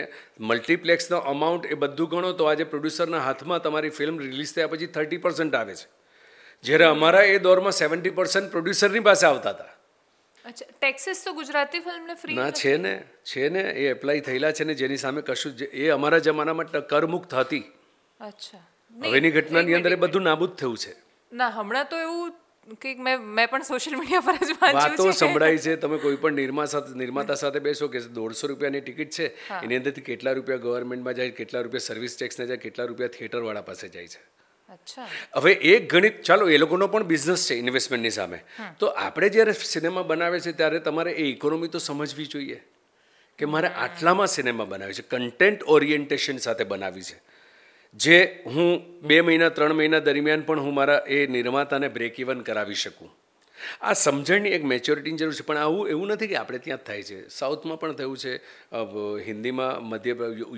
મલ્ટીપ્લેક્સનો અમાઉન્ટ એ બધું ગણો તો આજે પ્રોડ્યુસરના હાથમાં તમારી ફિલ્મ રિલીઝ થયા પછી થર્ટી પર્સન્ટ આવે છે જ્યારે અમારા એ દોરમાં સેવન્ટી પર્સન્ટ પ્રોડ્યુસરની પાસે આવતા હતા ટેક્સીસ તો ગુજરાતી ફિલ્મને ફ્રી ના છે ને છે ને એ એપ્લાય થયેલા છે ને જેની સામે કશું એ અમારા જમાનામાં કરમુક્ત હતી અચ્છા હવેની ઘટનાની અંદર એ બધું નાબૂદ થયું છે ના હમણાં તો એવું કંઈક મેં મેં પણ સોશિયલ મીડિયા પર જ વાંચ્યું છે વાતો સંભળાય છે તમે કોઈ પણ નિર્મા સાથે નિર્માતા સાથે બેસો કે દોઢસો રૂપિયાની ટિકિટ છે એની અંદરથી કેટલા રૂપિયા ગવર્મેન્ટમાં જાય કેટલા રૂપિયા સર્વિસ ટેક્સને જાય કેટલા રૂપિયા થિયેટરવાળા પાસે જાય છે હવે એક ગણિત ચાલો એ લોકોનો પણ બિઝનેસ છે ઇન્વેસ્ટમેન્ટની સામે તો આપણે જ્યારે સિનેમા બનાવે છે ત્યારે તમારે એ ઇકોનોમી તો સમજવી જોઈએ કે મારે આટલામાં સિનેમા બનાવી છે કન્ટેન્ટ ઓરિએન્ટેશન સાથે બનાવી છે જે હું બે મહિના ત્રણ મહિના દરમિયાન પણ હું મારા એ નિર્માતાને બ્રેક ઇવન કરાવી શકું આ સમજણની એક મેચ્યોરિટીની જરૂર છે પણ આવું એવું નથી કે આપણે ત્યાં થાય છે સાઉથમાં પણ થયું છે હિન્દીમાં મધ્ય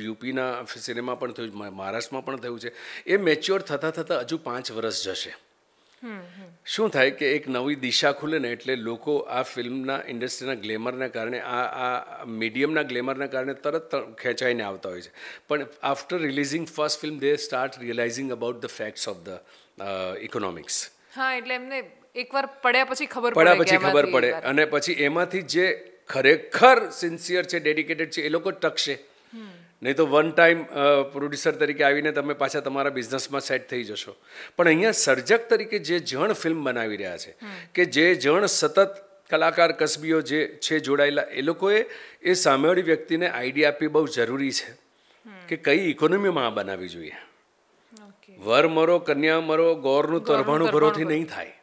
યુપીના સિનેમા પણ થયું મહારાષ્ટ્રમાં પણ થયું છે એ મેચ્યોર થતાં થતાં હજુ પાંચ વર્ષ જશે શું થાય કે એક નવી દિશા ખુલે ને એટલે લોકો આ ફિલ્મના ઇન્ડસ્ટ્રીના ગ્લેમરના કારણે આ આ મીડિયમના ગ્લેમરના કારણે તરત ખેંચાઈને આવતા હોય છે પણ after releasing first film they start realising about the facts of the economics હા એટલે એમને એકવાર પડ્યા પછી ખબર પડ્યા પછી ખબર પડે અને પછી એમાંથી જે ખરેખર સિન્સિયર છે ડેડિકેટેડ છે એ લોકો ટકશે નહીં તો વન ટાઈમ પ્રોડ્યુસર તરીકે આવીને તમે પાછા તમારા બિઝનેસમાં સેટ થઈ જશો પણ અહીંયા સર્જક તરીકે જે જણ ફિલ્મ બનાવી રહ્યા છે કે જે જણ સતત કલાકાર કસબીઓ જે છે જોડાયેલા એ લોકોએ એ સામેવાળી વ્યક્તિને આઈડિયા આપવી બહુ જરૂરી છે કે કઈ ઇકોનોમીમાં આ બનાવવી જોઈએ વર મરો કન્યા મરો ગોરનું તરભાણું ભરોથી નહીં થાય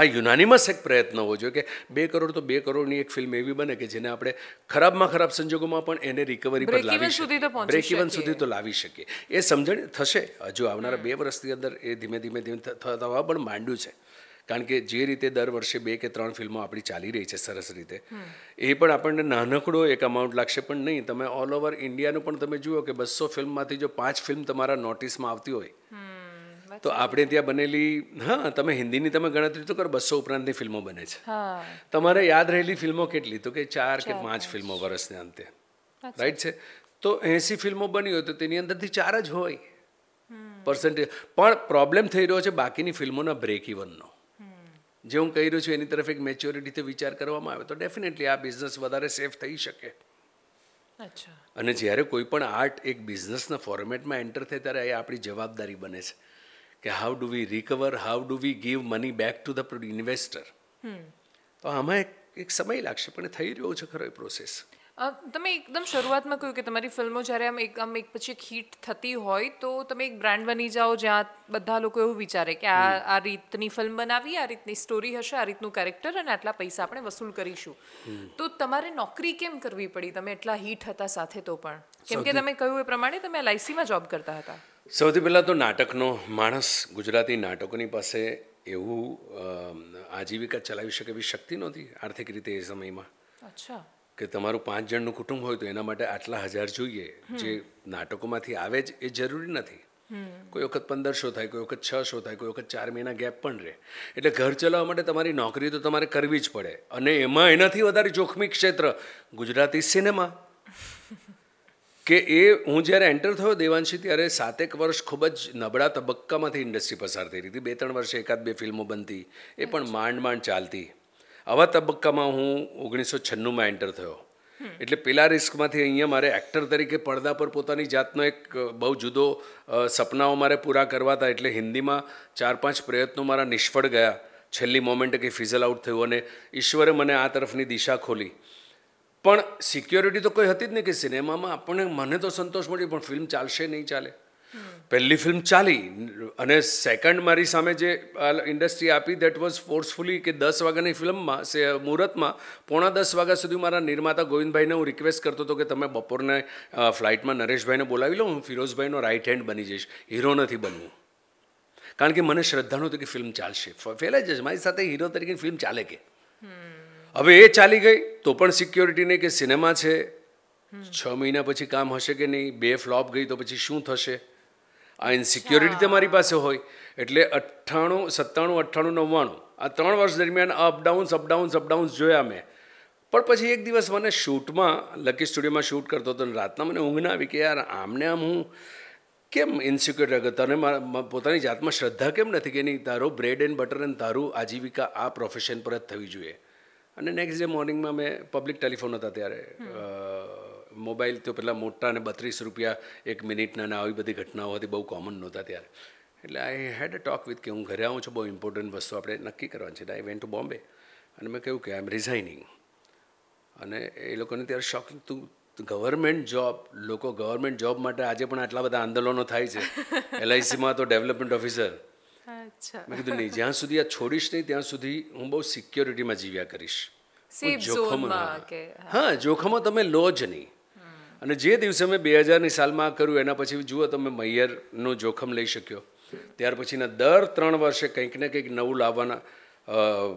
આ યુનાનિમસ એક પ્રયત્ન હોવો જોઈએ કે બે કરોડ તો બે કરોડની એક ફિલ્મ એવી બને કે જેને આપણે ખરાબમાં ખરાબ સંજોગોમાં પણ એને રિકવરી પર લાવી શકીએ બ્રેક ઇવન સુધી તો લાવી શકીએ એ સમજણ થશે હજુ આવનારા બે વર્ષની અંદર એ ધીમે ધીમે ધીમે થવા પણ માંડ્યું છે કારણ કે જે રીતે દર વર્ષે બે કે ત્રણ ફિલ્મો આપણી ચાલી રહી છે સરસ રીતે એ પણ આપણને નાનકડો એક અમાઉન્ટ લાગશે પણ નહીં તમે ઓલ ઓવર ઇન્ડિયાનું પણ તમે જુઓ કે બસો ફિલ્મમાંથી જો પાંચ ફિલ્મ તમારા નોટિસમાં આવતી હોય તો આપણે ત્યાં બનેલી હા તમે હિન્દીની તમે ગણતરી તો કરો બસો ઉપરાંતની ફિલ્મો બને છે તમારે યાદ રહેલી ફિલ્મો કેટલી તો કે ચાર કે પાંચ ફિલ્મો વર્ષને અંતે રાઈટ છે તો એસી ફિલ્મો બની હોય તો તેની અંદરથી ચાર જ હોય પર્સન્ટેજ પણ પ્રોબ્લેમ થઈ રહ્યો છે બાકીની ફિલ્મોના બ્રેક ઇવનનો જે હું કહી રહ્યો છું એની તરફ એક મેચ્યોરિટીથી વિચાર કરવામાં આવે તો ડેફિનેટલી આ બિઝનેસ વધારે સેફ થઈ શકે અને જ્યારે કોઈ પણ આર્ટ એક બિઝનેસના ફોર્મેટમાં એન્ટર થાય ત્યારે એ આપણી જવાબદારી બને છે કે how do we recover how do we give money back to the investor તો આમાં એક એક સમય લાગશે પણ એ થઈ રહ્યો છે ખરો એ પ્રોસેસ તમે એકદમ શરૂઆતમાં કહ્યું કે તમારી ફિલ્મો જ્યારે આમ એક આમ એક પછી એક હિટ થતી હોય તો તમે એક બ્રાન્ડ બની જાઓ જ્યાં બધા લોકો એવું વિચારે કે આ આ રીતની ફિલ્મ બનાવી આ રીતની સ્ટોરી હશે આ રીતનું કેરેક્ટર અને આટલા પૈસા આપણે વસૂલ કરીશું તો તમારે નોકરી કેમ કરવી પડી તમે એટલા હિટ હતા સાથે તો પણ કેમ કે તમે કહ્યું એ પ્રમાણે તમે એલઆઈસીમાં જોબ કરતા હતા સૌથી પહેલાં તો નાટકનો માણસ ગુજરાતી નાટકોની પાસે એવું આજીવિકા ચલાવી શકે એવી શક્તિ નહોતી આર્થિક રીતે એ સમયમાં કે તમારું પાંચ જણનું કુટુંબ હોય તો એના માટે આટલા હજાર જોઈએ જે નાટકોમાંથી આવે જ એ જરૂરી નથી કોઈ વખત પંદર શો થાય કોઈ વખત છ શો થાય કોઈ વખત ચાર મહિના ગેપ પણ રહે એટલે ઘર ચલાવવા માટે તમારી નોકરી તો તમારે કરવી જ પડે અને એમાં એનાથી વધારે જોખમી ક્ષેત્ર ગુજરાતી સિનેમા કે એ હું જ્યારે એન્ટર થયો દેવાંશી ત્યારે સાતેક વર્ષ ખૂબ જ નબળા તબક્કામાંથી ઇન્ડસ્ટ્રી પસાર થઈ રહી હતી બે ત્રણ વર્ષે એકાદ બે ફિલ્મો બનતી એ પણ માંડ માંડ ચાલતી આવા તબક્કામાં હું ઓગણીસો છન્નુંમાં એન્ટર થયો એટલે પેલા રિસ્કમાંથી અહીંયા મારે એક્ટર તરીકે પડદા પર પોતાની જાતનો એક બહુ જુદો સપનાઓ મારે પૂરા કરવા હતા એટલે હિન્દીમાં ચાર પાંચ પ્રયત્નો મારા નિષ્ફળ ગયા છેલ્લી મોમેન્ટે કંઈ ફિઝલ આઉટ થયું અને ઈશ્વરે મને આ તરફની દિશા ખોલી પણ સિક્યોરિટી તો કોઈ હતી જ નહીં કે સિનેમામાં આપણને મને તો સંતોષ મળ્યો પણ ફિલ્મ ચાલશે નહીં ચાલે પહેલી ફિલ્મ ચાલી અને સેકન્ડ મારી સામે જે ઇન્ડસ્ટ્રી આપી દેટ વોઝ ફોર્સફુલી કે દસ વાગ્યાની ફિલ્મમાં સે મુહૂર્તમાં પોણા દસ વાગ્યા સુધી મારા નિર્માતા ગોવિંદભાઈને હું રિક્વેસ્ટ કરતો હતો કે તમે બપોરને ફ્લાઇટમાં નરેશભાઈને બોલાવી લો હું ફિરોઝભાઈનો રાઇટ હેન્ડ બની જઈશ હીરો નથી બનવું કારણ કે મને શ્રદ્ધાનું નહોતી કે ફિલ્મ ચાલશે ફેલાઈ જશે મારી સાથે હીરો તરીકે ફિલ્મ ચાલે કે હવે એ ચાલી ગઈ તો પણ સિક્યોરિટી નહીં કે સિનેમા છે છ મહિના પછી કામ હશે કે નહીં બે ફ્લોપ ગઈ તો પછી શું થશે આ ઇનસિક્યોરિટી તમારી પાસે હોય એટલે અઠ્ઠાણું સત્તાણું અઠ્ઠાણું નવ્વાણું આ ત્રણ વર્ષ દરમિયાન અપડાઉન્સ અપડાઉન્સ અપડાઉન્સ જોયા મેં પણ પછી એક દિવસ મને શૂટમાં લકી સ્ટુડિયોમાં શૂટ કરતો હતો અને રાતના મને ઊંઘ ના આવી કે યાર આમને આમ હું કેમ ઇન્સિક્યોર હતો તને પોતાની જાતમાં શ્રદ્ધા કેમ નથી કે નહીં તારો બ્રેડ એન્ડ બટર એન્ડ તારું આજીવિકા આ પ્રોફેશન પર જ થવી જોઈએ અને નેક્સ્ટ ડે મોર્નિંગમાં મેં પબ્લિક ટેલિફોન હતા ત્યારે મોબાઈલ તો પેલા મોટા અને બત્રીસ રૂપિયા એક મિનિટના અને આવી બધી ઘટનાઓ હતી બહુ કોમન નહોતા ત્યારે એટલે આઈ હેડ અ ટોક વિથ કે હું ઘરે આવું છું બહુ ઇમ્પોર્ટન્ટ વસ્તુ આપણે નક્કી કરવાની છે આઈ વેન્ટ ટુ બોમ્બે અને મેં કહ્યું કે આઈ એમ રિઝાઇનિંગ અને એ લોકોને ત્યારે શોક તું ગવર્મેન્ટ જોબ લોકો ગવર્મેન્ટ જોબ માટે આજે પણ આટલા બધા આંદોલનો થાય છે એલઆઈસીમાં તો ડેવલપમેન્ટ ઓફિસર મેં કીધું નહીં જ્યાં સુધી આ છોડીશ નહીં ત્યાં સુધી હું બહુ સિક્યોરિટીમાં જીવ્યા કરીશ જોખમમાં હા જોખમો તમે લો જ નહીં અને જે દિવસે મેં બે હજારની સાલમાં આ કર્યું એના પછી જુઓ તમે મૈયરનું જોખમ લઈ શક્યો ત્યાર પછીના દર ત્રણ વર્ષે કંઈક ને કંઈક નવું લાવવાના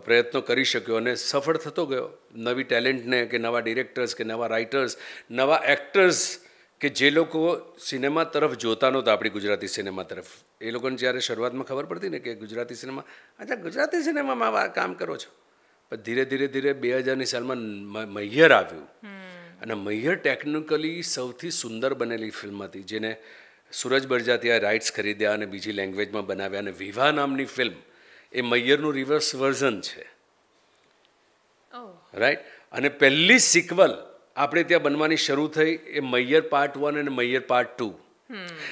પ્રયત્નો કરી શક્યો અને સફળ થતો ગયો નવી ટેલેન્ટને કે નવા ડિરેક્ટર્સ કે નવા રાઇટર્સ નવા એક્ટર્સ કે જે લોકો સિનેમા તરફ જોતા નહોતા આપણી ગુજરાતી સિનેમા તરફ એ લોકોને જ્યારે શરૂઆતમાં ખબર પડતી ને કે ગુજરાતી સિનેમા અચ્છા ગુજરાતી સિનેમામાં આ કામ કરો છો પણ ધીરે ધીરે ધીરે બે હજારની સાલમાં મૈયર આવ્યું અને મૈયર ટેકનિકલી સૌથી સુંદર બનેલી ફિલ્મ હતી જેને સૂરજ બરજાતિયા રાઇટ્સ ખરીદ્યા અને બીજી લેંગ્વેજમાં બનાવ્યા અને વિવાહ નામની ફિલ્મ એ મૈયરનું રિવર્સ વર્ઝન છે રાઈટ અને પહેલી સિક્વલ આપણે ત્યાં બનવાની શરૂ થઈ એ મૈયર પાર્ટ વન અને મૈયર પાર્ટ ટુ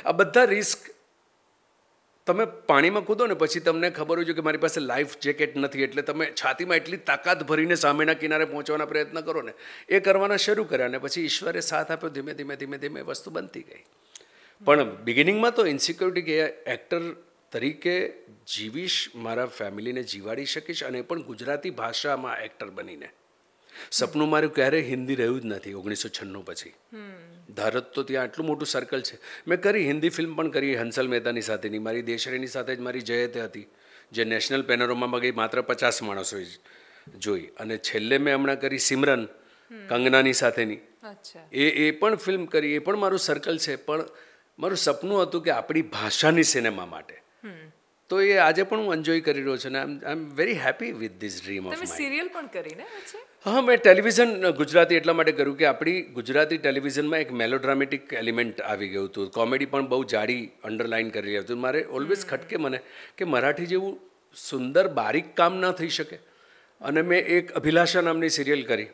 આ બધા રિસ્ક તમે પાણીમાં કૂદો ને પછી તમને ખબર હોય છે કે મારી પાસે લાઈફ જેકેટ નથી એટલે તમે છાતીમાં એટલી તાકાત ભરીને સામેના કિનારે પહોંચવાના પ્રયત્ન કરો ને એ કરવાના શરૂ કર્યા અને પછી ઈશ્વરે સાથ આપ્યો ધીમે ધીમે ધીમે ધીમે વસ્તુ બનતી ગઈ પણ બિગિનિંગમાં તો ઇન્સિક્યોરિટી કે એક્ટર તરીકે જીવીશ મારા ફેમિલીને જીવાડી શકીશ અને પણ ગુજરાતી ભાષામાં એક્ટર બનીને સપનું મારું ક્યારેય હિન્દી રહ્યું જ નથી ઓગણીસો છન્નું પછી ભારત તો ત્યાં આટલું મોટું સર્કલ છે મેં કરી હિન્દી ફિલ્મ પણ કરી હંસલ મહેતાની સાથેની મારી દેશરેની સાથે જ મારી જયતે હતી જે નેશનલ પેનોરોમામાં ગઈ માત્ર પચાસ માણસો જોઈ અને છેલ્લે મેં હમણાં કરી સિમરન કંગનાની સાથેની એ એ પણ ફિલ્મ કરી એ પણ મારું સર્કલ છે પણ મારું સપનું હતું કે આપણી ભાષાની સિનેમા માટે તો એ આજે પણ હું એન્જોય કરી રહ્યો છું અને I am very happy with this dream of serial પણ કરીને હા મેં ટેલિવિઝન ગુજરાતી એટલા માટે કર્યું કે આપણી ગુજરાતી ટેલિવિઝનમાં એક મેલોડ્રામેટિક એલિમેન્ટ આવી ગયું હતું કોમેડી પણ બહુ જાડી અંડરલાઇન કરી રહ્યું હતું મારે ઓલવેઝ ખટકે મને કે મરાઠી જેવું સુંદર બારીક કામ ના થઈ શકે અને મેં એક અભિલાષા નામની સિરિયલ કરી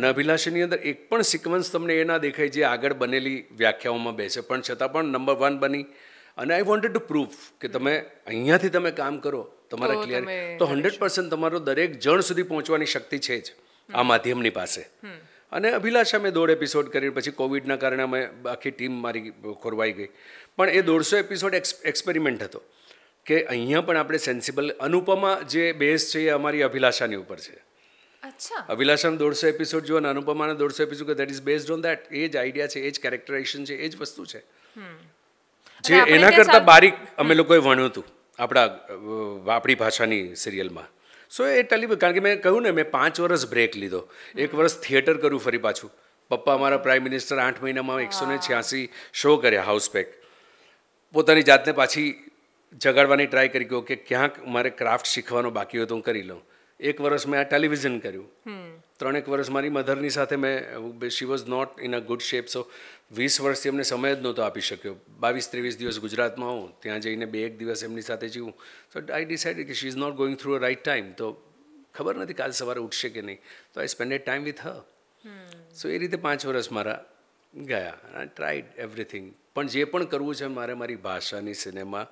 અને અભિલાષાની અંદર એક પણ સિક્વન્સ તમને એ ના દેખાય જે આગળ બનેલી વ્યાખ્યાઓમાં બેસે પણ છતાં પણ નંબર વન બની અને આઈ વોન્ટેડ ટુ પ્રૂફ કે તમે અહીંયાથી તમે કામ કરો તમારા ક્લિયર તો હંડ્રેડ પર્સન્ટ તમારો દરેક જણ સુધી પહોંચવાની શક્તિ છે જ આ માધ્યમની પાસે અને અભિલાષા અમે દોઢ એપિસોડ કરી પછી કોવિડના કારણે અમે આખી ટીમ મારી ખોરવાઈ ગઈ પણ એ દોઢસો એપિસોડ એક્સપેરિમેન્ટ હતો કે અહીંયા પણ આપણે સેન્સિબલ અનુપમા જે બેઝ છે એ અમારી અભિલાષાની ઉપર છે અચ્છા અભિલાષાના દોઢસો એપિસોડ જુઓ અને અનુપમાના દોઢસો એપિસોડ કે that is based on that એ જ આઈડિયા છે એ જ કેરેક્ટરાઇઝેશન છે એ જ વસ્તુ છે જે એના કરતાં બારીક અમે લોકોએ વણ્યું હતું આપણા આપણી ભાષાની સિરિયલમાં સો એ ટેલિવિઝન કારણ કે મેં કહ્યું ને મેં પાંચ વર્ષ બ્રેક લીધો એક વર્ષ થિયેટર કર્યું ફરી પાછું પપ્પા મારા પ્રાઇમ મિનિસ્ટર આઠ મહિનામાં એકસો ને છ્યાસી શો કર્યા હાઉસ પેક પોતાની જાતને પાછી જગાડવાની ટ્રાય કરી ગયો કે ક્યાંક મારે ક્રાફ્ટ શીખવાનો બાકી હોય તો હું કરી લઉં એક વર્ષ મેં આ ટેલિવિઝન કર્યું ત્રણેક વર્ષ મારી મધરની સાથે મેં she was not in a good shape so વીસ વર્ષથી એમને સમય જ નહોતો આપી શક્યો બાવીસ ત્રેવીસ દિવસ ગુજરાતમાં હું ત્યાં જઈને બે એક દિવસ એમની સાથે જીવું સો આઈ ડિસાઇડ કે she is not going through a right time તો ખબર નથી કાલ સવારે ઉઠશે કે નહીં તો આઈ સ્પેન્ડેડ ટાઈમ વિથ હર સો એ રીતે પાંચ વર્ષ મારા ગયા આઈ ટ્રાઈડ એવરીથિંગ પણ જે પણ કરવું છે મારે મારી ભાષાની સિનેમા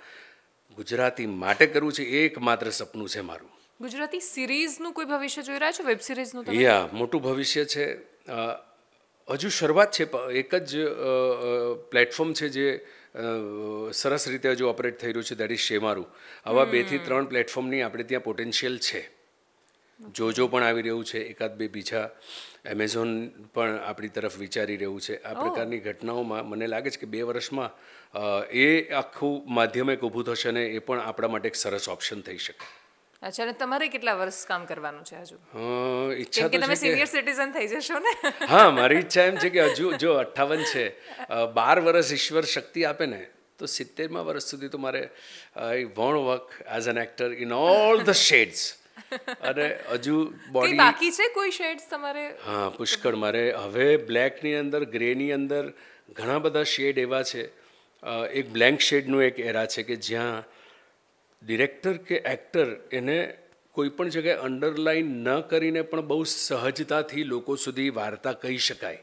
ગુજરાતી માટે કરવું છે એકમાત્ર સપનું છે મારું ગુજરાતી સિરીઝનું કોઈ ભવિષ્ય જોઈ રહ્યા છો વેબ સિરીઝનું યા મોટું ભવિષ્ય છે હજુ શરૂઆત છે એક જ પ્લેટફોર્મ છે જે સરસ રીતે હજુ ઓપરેટ થઈ રહ્યું છે દેટ ઇઝ શેમારું આવા બેથી ત્રણ પ્લેટફોર્મની આપણે ત્યાં પોટેન્શિયલ છે જોજો પણ આવી રહ્યું છે એકાદ બે બીજા એમેઝોન પણ આપણી તરફ વિચારી રહ્યું છે આ પ્રકારની ઘટનાઓમાં મને લાગે છે કે બે વર્ષમાં એ આખું માધ્યમ એક ઊભું થશે ને એ પણ આપણા માટે એક સરસ ઓપ્શન થઈ શકે અચ્છા અને તમારે કેટલા વર્ષ કામ કરવાનું છે હજુ ઈચ્છા કે તમે સિનિયર સિટીઝન થઈ જશો ને હા મારી ઈચ્છા એમ છે કે હજુ જો અઠ્ઠાવન છે બાર વર્ષ ઈશ્વર શક્તિ આપે ને તો સિત્તેરમાં વર્ષ સુધી તો મારે I want work as an actor in all the shades અને હજુ બોડી બાકી છે કોઈ શેડ્સ તમારે હા પુષ્કળ મારે હવે બ્લેકની અંદર ગ્રેની અંદર ઘણા બધા શેડ એવા છે એક બ્લેન્ક શેડનું એક એરા છે કે જ્યાં ડિરેક્ટર કે એક્ટર એને કોઈ પણ જગ્યાએ અંડરલાઇન ન કરીને પણ બહુ સહજતાથી લોકો સુધી વાર્તા કહી શકાય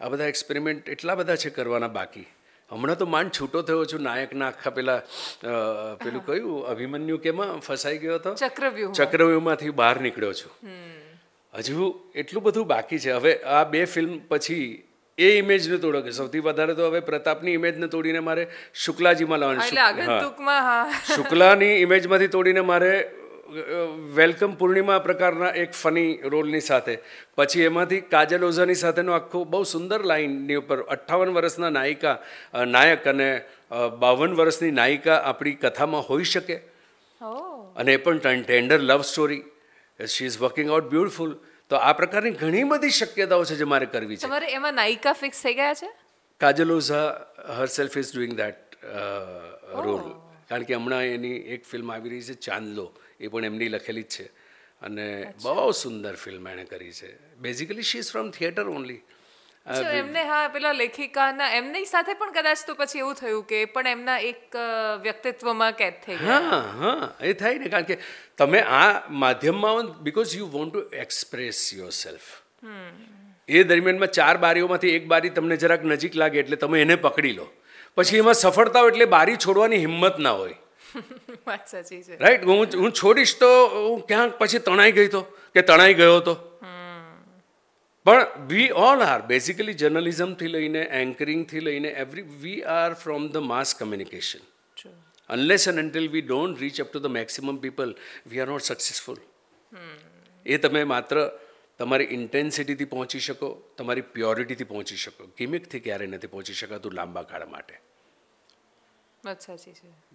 આ બધા એક્સપેરિમેન્ટ એટલા બધા છે કરવાના બાકી હમણાં તો માંડ છૂટો થયો છું નાયકના આખા પેલા પેલું કહ્યું અભિમન્યુ કેમાં ફસાઈ ગયો હતો ચક્રવ્યૂહ ચક્રવ્યુહમાંથી બહાર નીકળ્યો છું હજુ એટલું બધું બાકી છે હવે આ બે ફિલ્મ પછી એ ઇમેજ ઇમેજને તોડો કે સૌથી વધારે તો હવે પ્રતાપની ઇમેજ ને તોડીને મારે શુક્લાજીમાં લાવવાનું શુક્લાની ઇમેજમાંથી તોડીને મારે વેલકમ પૂર્ણિમા પ્રકારના એક ફની રોલની સાથે પછી એમાંથી કાજલ ઓઝાની સાથેનો આખો બહુ સુંદર લાઇનની ઉપર અઠ્ઠાવન વર્ષના નાયિકા નાયક અને બાવન વર્ષની નાયિકા આપણી કથામાં હોઈ શકે અને એ પણ tender love story she is working out beautiful તો આ પ્રકારની ઘણી બધી શક્યતાઓ છે જે મારે કરવી છે તમારે એમાં નાયિકા ફિક્સ થઈ ગયા છે Kajal Oza self is doing that role કારણ કે હમણાં એની એક ફિલ્મ આવી રહી છે ચાંદલો એ પણ એમની લખેલી જ છે અને બહુ સુંદર ફિલ્મ એણે કરી છે basically she is from theatre only જો એમને હા પેલા લેખિકાના એમની સાથે પણ કદાચ તો પછી એવું થયું કે પણ એમના એક વ્યક્તિત્વમાં કેદ થઈ હા હા એ થાય ને કારણ કે તમે આ માધ્યમમાં because you want to express your yourself દરમિયાનમાં ચાર બારીઓમાંથી એક બારી તમને જરાક નજીક લાગે એટલે તમે એને પકડી લો પછી એમાં સફળતા હોય એટલે બારી છોડવાની હિંમત ના હોય રાઈટ હું હું છોડીશ તો હું ક્યાંક પછી તણાઈ ગઈ તો કે તણાઈ ગયો હતો પણ વી ઓલ આર બેઝિકલી જર્નલિઝમથી લઈને એન્કરિંગથી લઈને every we are from the mass communication unless and until we don't reach up to the maximum people we are not successful એ તમે માત્ર તમારી ઇન્ટેન્સિટીથી પહોંચી શકો તમારી પ્યોરિટીથી પહોંચી શકો ગિમિકથી ક્યારેય નથી પહોંચી શકાતું લાંબા ગાળા માટે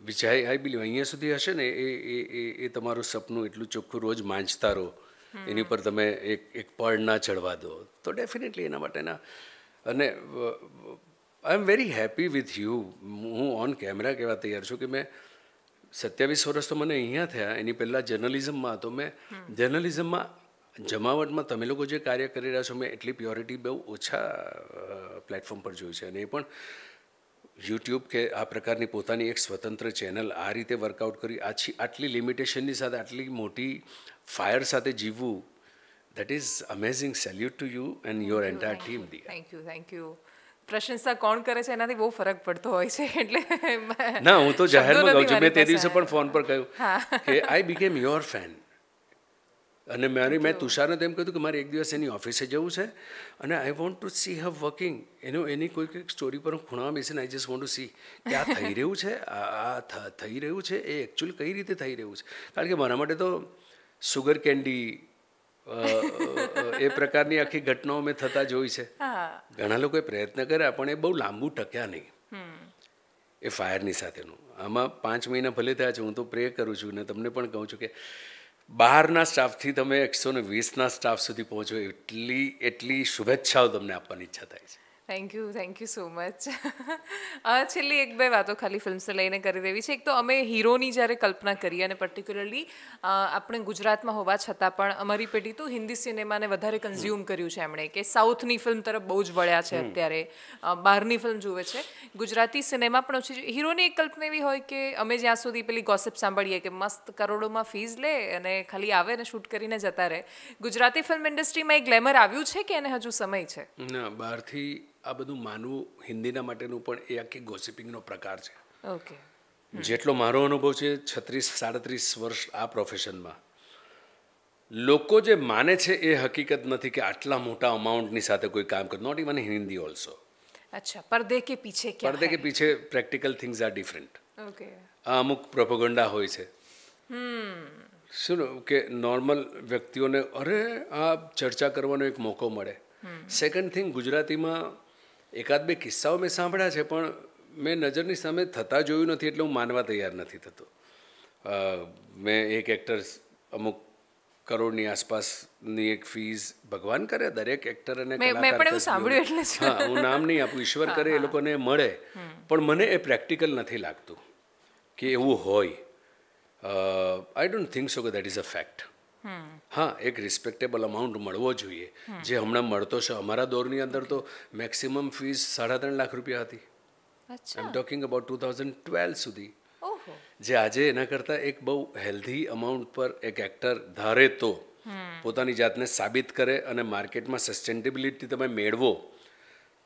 વિચાર આઈ બિલીવ અહીંયા સુધી હશે ને એ એ એ તમારું સપનું એટલું ચોખ્ખું રોજ માંજતા રહો એની ઉપર તમે એક એક પળ ના ચડવા દો તો ડેફિનેટલી એના માટેના અને I am very happy with you હું ઓન કેમેરા કહેવા તૈયાર છું કે મેં સત્યાવીસ વર્ષ તો મને અહીંયા થયા એની પહેલાં જર્નલિઝમમાં હતો મેં જર્નલિઝમમાં જમાવટમાં તમે લોકો જે કાર્ય કરી રહ્યા છો મેં એટલી પ્યોરિટી બહુ ઓછા પ્લેટફોર્મ પર જોયું છે અને એ પણ યુટ્યુબ કે આ પ્રકારની પોતાની એક સ્વતંત્ર ચેનલ આ રીતે વર્કઆઉટ કરી આછી આટલી લિમિટેશનની સાથે આટલી મોટી ફાયર સાથે જીવવું that is amazing salute to you and your entire team દી થેન્ક યુ થેન્ક યુ પ્રશંસા કોણ કરે છે એનાથી બહુ ફરક પડતો હોય છે એટલે ના હું તો જાહેરમાં કહું છું મેં તે દિવસે પણ ફોન પર કહ્યું કે આઈ બિકેમ યોર ફેન અને મારે મેં તુષારને તેમ કીધું કે મારે એક દિવસ એની ઓફિસે જવું છે અને I want to see her working એનું એની કોઈ કંઈક સ્ટોરી પર હું ખૂણામાં બેસીને I just want to see કે આ થઈ રહ્યું છે આ થઈ રહ્યું છે એ એકચ્યુઅલ કઈ રીતે થઈ રહ્યું છે કારણ કે મારા માટે તો સુગર કેન્ડી એ પ્રકારની આખી ઘટનાઓ મેં થતા જોઈ છે ઘણા લોકોએ પ્રયત્ન કર્યા પણ એ બહુ લાંબુ ટક્યા નહીં એ ફાયરની સાથેનું આમાં પાંચ મહિના ભલે થયા છે હું તો પ્રે કરું છું ને તમને પણ કહું છું કે બહારના સ્ટાફથી તમે એકસો ને વીસના સ્ટાફ સુધી પહોંચો એટલી એટલી શુભેચ્છાઓ તમને આપવાની ઈચ્છા થાય છે thank you thank you so much છેલ્લી એક બે વાતો ખાલી ફિલ્મ લઈને કરી દેવી છે એક તો અમે હીરોની જ્યારે કલ્પના કરીએ અને પર્ટિક્યુલરલી આપણે ગુજરાતમાં હોવા છતાં પણ અમારી પેઢી તો હિન્દી સિનેમાને વધારે કન્ઝ્યુમ કર્યું છે એમણે કે સાઉથની ફિલ્મ તરફ બહુ જ વળ્યા છે અત્યારે બહારની ફિલ્મ જુએ છે ગુજરાતી સિનેમા પણ ઓછી હીરોની એક કલ્પના એવી હોય કે અમે જ્યાં સુધી પેલી ગોસિપ સાંભળીએ કે મસ્ત કરોડોમાં ફીઝ લે અને ખાલી આવે ને શૂટ કરીને જતા રહે ગુજરાતી ફિલ્મ ઇન્ડસ્ટ્રીમાં એ ગ્લેમર આવ્યું છે કે એને હજુ સમય છે ના બહારથી આ બધું માનવું હિન્દીના માટેનું પણ એ આખી ગોસિપિંગનો પ્રકાર છે ઓકે જેટલો મારો અનુભવ છે છત્રીસ સાડત્રીસ વર્ષ આ પ્રોફેશનમાં લોકો જે માને છે એ હકીકત નથી કે આટલા મોટા અમાઉન્ટની સાથે કોઈ કામ કરે નોટ ઇવન હિન્દી ઓલ્સો અચ્છા પડદે કે પીછે ક્યા પડદે કે પીછે practical things are different okay આ અમુક પ્રોપોગંડા હોય છે શું કે નોર્મલ વ્યક્તિઓને અરે આ ચર્ચા કરવાનો એક મોકો મળે સેકન્ડ થિંગ ગુજરાતીમાં એકાદ બે કિસ્સાઓ મેં સાંભળ્યા છે પણ મેં નજરની સામે થતા જોયું નથી એટલે હું માનવા તૈયાર નથી થતો મેં એક એક્ટર અમુક કરોડની આસપાસની એક ફીઝ ભગવાન કરે દરેક એક્ટર અને હા હું નામ નહીં આપું ઈશ્વર કરે એ લોકોને મળે પણ મને એ પ્રેક્ટિકલ નથી લાગતું કે એવું હોય આઈ ડોન્ટ થિંક સો કે દેટ ઇઝ અ ફેક્ટ હા એક રિસ્પેક્ટેબલ અમાઉન્ટ મળવો જોઈએ જે હમણાં મળતો છે અમારા દોરની અંદર તો મેક્સિમમ ફીસ સાડા ત્રણ લાખ રૂપિયા હતી I am talking about two thousand twelve સુધી જે આજે એના કરતાં એક બહુ હેલ્ધી અમાઉન્ટ પર એક એક્ટર ધારે તો પોતાની જાતને સાબિત કરે અને માર્કેટમાં સસ્ટેનેબિલિટી તમે મેળવો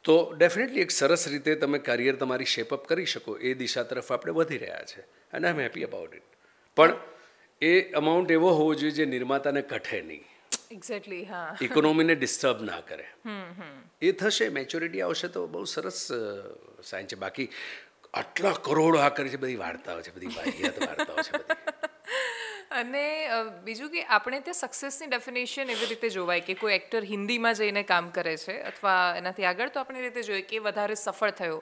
તો ડેફિનેટલી એક સરસ રીતે તમે કરિયર તમારી શેપઅપ કરી શકો એ દિશા તરફ આપણે વધી રહ્યા છે અને I am happy about it પણ એ અમાઉન્ટ એવો હોવો જોઈએ જે નિર્માતાને કઠે નહીં એક્ઝેક્ટલી હા ઇકોનોમીને ડિસ્ટર્બ ના કરે એ થશે મેચ્યોરિટી આવશે તો બહુ સરસ સાયન્સ છે બાકી આટલા કરોડો આ કરે છે બધી વાર્તાઓ છે બધી વાર્તાઓ છે બધી અને બીજું કે આપણે ત્યાં સક્સેસની ડેફિનેશન એવી રીતે જોવાય કે કોઈ એક્ટર હિન્દીમાં જઈને કામ કરે છે અથવા એનાથી આગળ તો આપણે રીતે જોઈએ કે વધારે સફળ થયો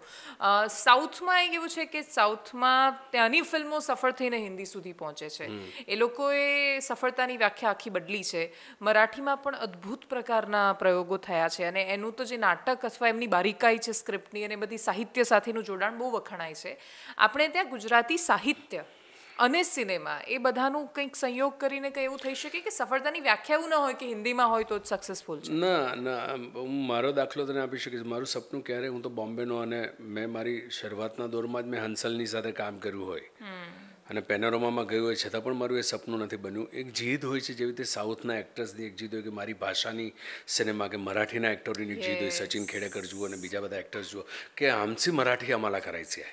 સાઉથમાં એક એવું છે કે સાઉથમાં ત્યાંની ફિલ્મો સફળ થઈને હિન્દી સુધી પહોંચે છે એ લોકોએ સફળતાની વ્યાખ્યા આખી બદલી છે મરાઠીમાં પણ અદ્ભુત પ્રકારના પ્રયોગો થયા છે અને એનું તો જે નાટક અથવા એમની બારીકાઈ છે સ્ક્રિપ્ટની અને બધી સાહિત્ય સાથેનું જોડાણ બહુ વખણાય છે આપણે ત્યાં ગુજરાતી સાહિત્ય અને સિનેમા એ બધાનું કંઈક સંયોગ કરીને કંઈ એવું થઈ શકે કે સફળતાની વ્યાખ્યા એવું ન હોય કે હિન્દીમાં હોય તો જ સક્સેસફુલ છે ના ના હું મારો દાખલો તને આપી શકીશ મારું સપનું ક્યારે હું તો બોમ્બેનો અને મેં મારી શરૂઆતના દોરમાં જ મેં હંસલની સાથે કામ કર્યું હોય અને પેનોરમામાં ગયું હોય છતાં પણ મારું એ સપનું નથી બન્યું એક જીદ હોય છે જેવી રીતે સાઉથના એક્ટર્સની એક જીદ હોય કે મારી ભાષાની સિનેમા કે મરાઠીના એક્ટરોની જીદ હોય સચિન ખેડેકર જુઓ અને બીજા બધા એક્ટર્સ જુઓ કે આમસી મરાઠી અમારા કરાય છે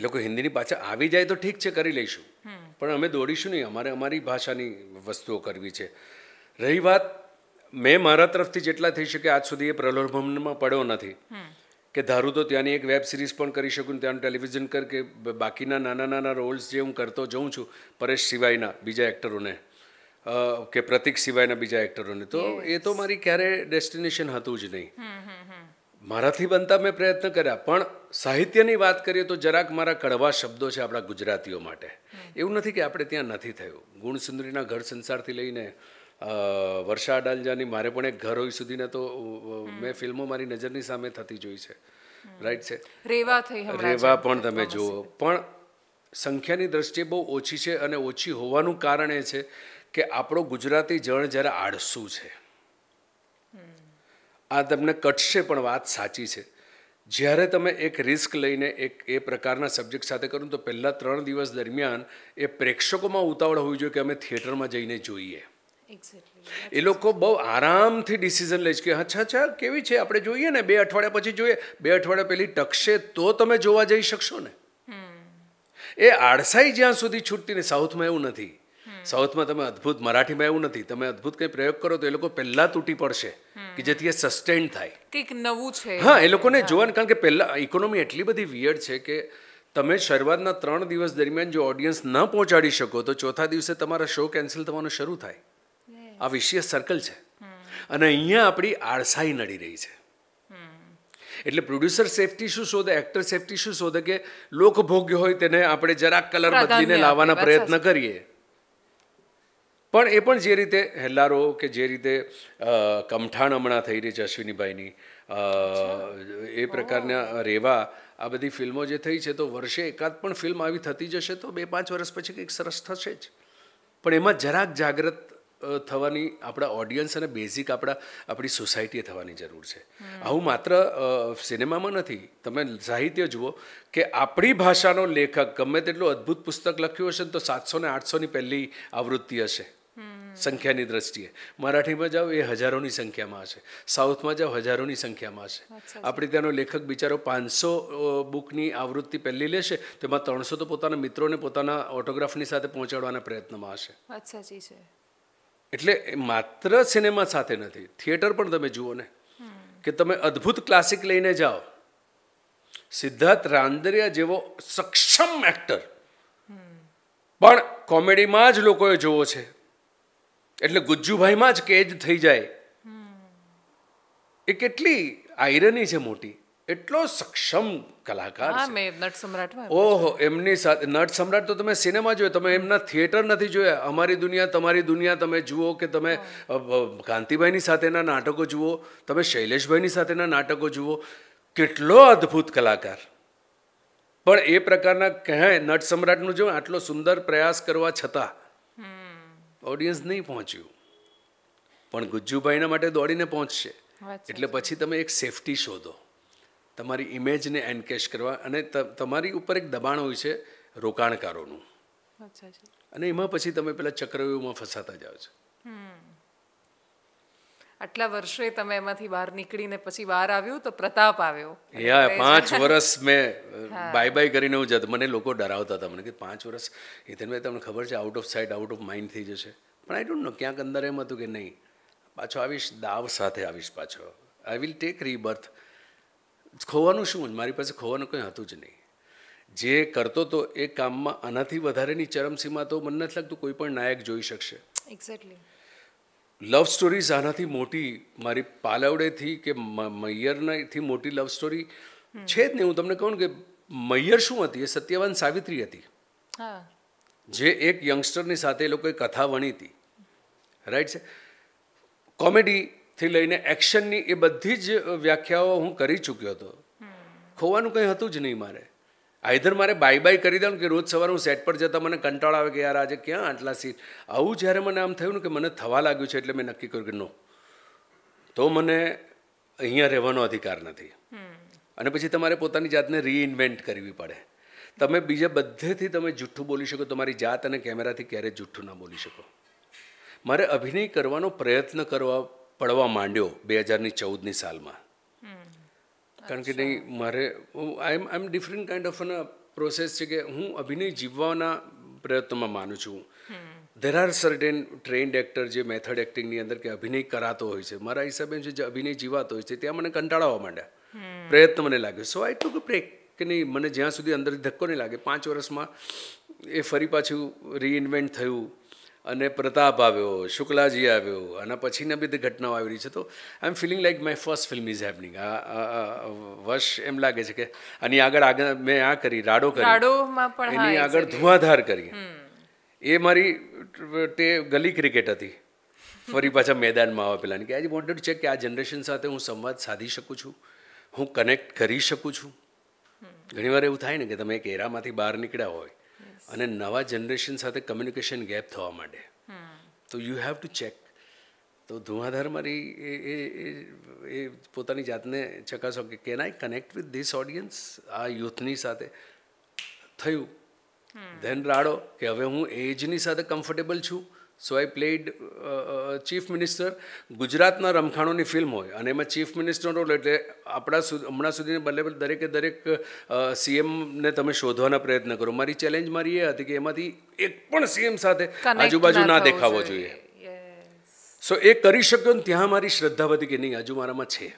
એ લોકો હિન્દીની પાછા આવી જાય તો ઠીક છે કરી લઈશું પણ અમે દોડીશું નહીં અમારે અમારી ભાષાની વસ્તુઓ કરવી છે રહી વાત મેં મારા તરફથી જેટલા થઈ શકે આજ સુધી એ પ્રલોભનમાં પડ્યો નથી કે ધારું તો ત્યાંની એક વેબ સિરીઝ પણ કરી શકું ત્યાંનું ટેલિવિઝન કર કે બાકીના નાના નાના રોલ્સ જે હું કરતો જઉં છું પરેશ સિવાયના બીજા એક્ટરોને કે પ્રતિક સિવાયના બીજા એક્ટરોને તો એ તો મારી ક્યારે ડેસ્ટિનેશન હતું જ નહીં મારાથી બનતા મેં પ્રયત્ન કર્યા પણ સાહિત્યની વાત કરીએ તો જરાક મારા કડવા શબ્દો છે આપણા ગુજરાતીઓ માટે એવું નથી કે આપણે ત્યાં નથી થયું ગુણસુંદરીના ઘર સંસારથી લઈને વર્ષા અડાલજાની મારે પણ એક ઘર હોય સુધીના તો મેં ફિલ્મો મારી નજરની સામે થતી જોઈ છે રાઈટ છે રેવા થઈ રેવા પણ તમે જુઓ પણ સંખ્યાની દ્રષ્ટિએ બહુ ઓછી છે અને ઓછી હોવાનું કારણ એ છે કે આપણો ગુજરાતી જણ જ્યારે આળસુ છે આ તમને કટશે પણ વાત સાચી છે જ્યારે તમે એક રિસ્ક લઈને એક એ પ્રકારના સબ્જેક્ટ સાથે કરો તો પહેલાં ત્રણ દિવસ દરમિયાન એ પ્રેક્ષકોમાં ઉતાવળ હોવી જોઈએ કે અમે થિયેટરમાં જઈને જોઈએ એ લોકો બહુ આરામથી ડિસિઝન લે છે કે અચ્છા અચ્છા કેવી છે આપણે જોઈએ ને બે અઠવાડિયા પછી જોઈએ બે અઠવાડિયા પેલી ટકશે તો તમે જોવા જઈ શકશો ને એ આળસાઈ જ્યાં સુધી છૂટતી ને સાઉથમાં એવું નથી સાઉથમાં તમે અદ્ભુત મરાઠીમાં એવું નથી તમે અદ્ભુત કંઈ પ્રયોગ કરો તો એ લોકો પહેલાં તૂટી પડશે કે જેથી એ સસ્ટેન થાય કંઈક નવું છે હા એ લોકોને જોવાનું કારણ કે પહેલાં ઇકોનોમી એટલી બધી વિયર્ડ છે કે તમે શરૂઆતના ત્રણ દિવસ દરમિયાન જો ઓડિયન્સ ન પહોંચાડી શકો તો ચોથા દિવસે તમારા શો કેન્સલ થવાનું શરૂ થાય આ વિશેષ સર્કલ છે અને અહીંયા આપણી આળસાઈ નડી રહી છે એટલે પ્રોડ્યુસર સેફટી શું શોધે એક્ટર સેફટી શું શોધે કે લોકભોગ્ય હોય તેને આપણે જરાક કલર બદલીને લાવવાના પ્રયત્ન કરીએ પણ એ પણ જે રીતે હેલ્લારો કે જે રીતે કમઠાણ હમણાં થઈ રહી છે અશ્વિનીભાઈની એ પ્રકારના રેવા આ બધી ફિલ્મો જે થઈ છે તો વર્ષે એકાદ પણ ફિલ્મ આવી થતી જશે તો બે પાંચ વર્ષ પછી કંઈક સરસ થશે જ પણ એમાં જરાક જાગ્રત થવાની આપણા ઓડિયન્સ અને બેઝિક આપણા આપણી સોસાયટીએ થવાની જરૂર છે આવું માત્ર સિનેમામાં નથી તમે સાહિત્ય જુઓ કે આપણી ભાષાનો લેખક ગમે તેટલું અદ્ભુત પુસ્તક લખ્યું હશે તો સાતસો ને આઠસોની પહેલી આવૃત્તિ હશે સંખ્યાની દ્રષ્ટિએ મરાઠીમાં જાઓ એ હજારોની સંખ્યામાં હશે સાઉથમાં જાઓ હજારોની સંખ્યામાં હશે આપણે ત્યાંનો લેખક બિચારો પાંચસો બુકની આવૃત્તિ પહેલી લેશે તેમાં ત્રણસો તો પોતાના મિત્રોને પોતાના ઓટોગ્રાફની સાથે પહોંચાડવાના પ્રયત્નમાં હશે અચ્છા છે એટલે માત્ર સિનેમા સાથે નથી થિયેટર પણ તમે જુઓ ને કે તમે અદ્ભુત ક્લાસિક લઈને જાઓ સિદ્ધાર્થ રાંદરિયા જેવો સક્ષમ એક્ટર પણ કોમેડીમાં જ લોકોએ જોવો છે એટલે ગુજ્જુભાઈમાં જ કેજ થઈ જાય એ કેટલી આયરની છે મોટી એટલો સક્ષમ કલાકાર છે ઓહો એમની સાથે નટ સમ્રાટ તો તમે સિનેમા જોયો તમે એમના થિયેટર નથી જોયા અમારી દુનિયા તમારી દુનિયા તમે જુઓ કે તમે કાંતિભાઈની સાથેના નાટકો જુઓ તમે શૈલેષભાઈની સાથેના નાટકો જુઓ કેટલો અદ્ભુત કલાકાર પણ એ પ્રકારના કહે નટ સમ્રાટનું જો આટલો સુંદર પ્રયાસ કરવા છતાં ઓડિયન્સ નહીં પહોંચ્યું પણ ગુજ્જુભાઈના માટે દોડીને પહોંચશે એટલે પછી તમે એક સેફટી શોધો તમારી ઇમેજને એન્કેશ કરવા અને તમારી ઉપર એક દબાણ હોય છે રોકાણકારોનું અને એમાં પછી તમે પેલા ચક્રવ્યૂહમાં ફસાતા જાઓ છો આટલા વર્ષે તમે એમાંથી બહાર નીકળીને પછી બહાર આવ્યું તો પ્રતાપ આવ્યો યા પાંચ વર્ષ મેં બાય બાય કરીને હું મને લોકો ડરાવતા હતા મને કે પાંચ વર્ષ હિતનભાઈ તમને ખબર છે out of sight out of mind થઈ જશે પણ આઈ ડોન્ટ નો ક્યાંક અંદર એમ હતું કે નહીં પાછો આવીશ દાવ સાથે આવીશ પાછો આઈ વિલ ટેક રીબર્થ ખોવાનું શું મારી પાસે ખોવાનું કંઈ હતું જ નહીં જે કરતો તો એ કામમાં આનાથી વધારેની ચરમસીમા તો મને નથી લાગતું કોઈ પણ નાયક જોઈ શકશે એક્ઝેક્ટલી લવ સ્ટોરીઝ આનાથી મોટી મારી પાલવડેથી કે મૈયરનાથી મોટી લવ સ્ટોરી છે જ નહીં હું તમને કહું કે મૈયર શું હતી એ સત્યવાન સાવિત્રી હતી જે એક યંગસ્ટરની સાથે એ લોકોએ કથા વણી હતી રાઈટ છે કોમેડી થી લઈને એક્શનની એ બધી જ વ્યાખ્યાઓ હું કરી ચૂક્યો હતો ખોવાનું કંઈ હતું જ નહીં મારે આઈધર મારે બાય બાય કરી દઉં કે રોજ સવારે હું સેટ પર જતા મને કંટાળો આવે કે યાર આજે ક્યાં આટલા સીટ આવું જ્યારે મને આમ થયું ને કે મને થવા લાગ્યું છે એટલે મેં નક્કી કર્યું કે નો તો મને અહીંયા રહેવાનો અધિકાર નથી અને પછી તમારે પોતાની જાતને રીઇન્વેન્ટ કરવી પડે તમે બીજા બધેથી તમે જૂઠ્ઠું બોલી શકો તમારી જાત અને કેમેરાથી ક્યારેય જૂઠ્ઠું ના બોલી શકો મારે અભિનય કરવાનો પ્રયત્ન કરવા પડવા માંડ્યો બે હજારની ચૌદની સાલમાં કારણ કે નહીં મારે I am I am different kind of process છે કે હું અભિનય જીવવાના પ્રયત્નમાં માનું છું there are certain trend actor જે મેથડ એક્ટિંગની અંદર કે અભિનય કરાતો હોય છે મારા હિસાબે જે અભિનય જીવાતો હોય છે ત્યાં મને કંટાળવા માંડ્યા પ્રયત્ન મને લાગ્યો સો આઈ ટુક અ બ્રેક કે નહીં મને જ્યાં સુધી અંદર ધક્કો નહીં લાગે પાંચ વર્ષમાં એ ફરી પાછું રીઇન્વેન્ટ થયું અને પ્રતાપ આવ્યો શુક્લાજી આવ્યો અને પછીને બધી ઘટનાઓ આવી રહી છે તો I am feeling like my first film is happening આ વર્ષ એમ લાગે છે કે આની આગળ આગળ મેં આ કરી રાડો કરી પણ એની આગળ ધુઆધાર કરી એ મારી તે ગલી ક્રિકેટ હતી ફરી પાછા મેદાનમાં આવે પેલાની કે આઈ વોન્ટેડ ચેક કે આ જનરેશન સાથે હું સંવાદ સાધી શકું છું હું કનેક્ટ કરી શકું છું ઘણીવાર એવું થાય ને કે તમે એક એરામાંથી બહાર નીકળ્યા હોય અને નવા જનરેશન સાથે કમ્યુનિકેશન ગેપ થવા માટે તો યુ હેવ ટુ ચેક તો ધુઆધાર મારી એ એ એ પોતાની જાતને ચકાસો કે can I connect with this audience આ યુથની સાથે થયું ધેન રાડો કે હવે હું એજની સાથે કમ્ફર્ટેબલ છું so I played chief minister ગુજરાતના રમખાણોની ફિલ્મ હોય અને એમાં ચીફ મિનિસ્ટર રોલ એટલે આપણા હમણાં સુધીને બદલે દરેકે દરેક સીએમને તમે શોધવાના પ્રયત્ન કરો મારી ચેલેન્જ મારી એ હતી કે એમાંથી એક પણ સીએમ સાથે આજુબાજુ ના દેખાવો જોઈએ સો એ કરી શક્યો ને ત્યાં મારી શ્રદ્ધા વધી કે નહીં હજુ મારામાં છે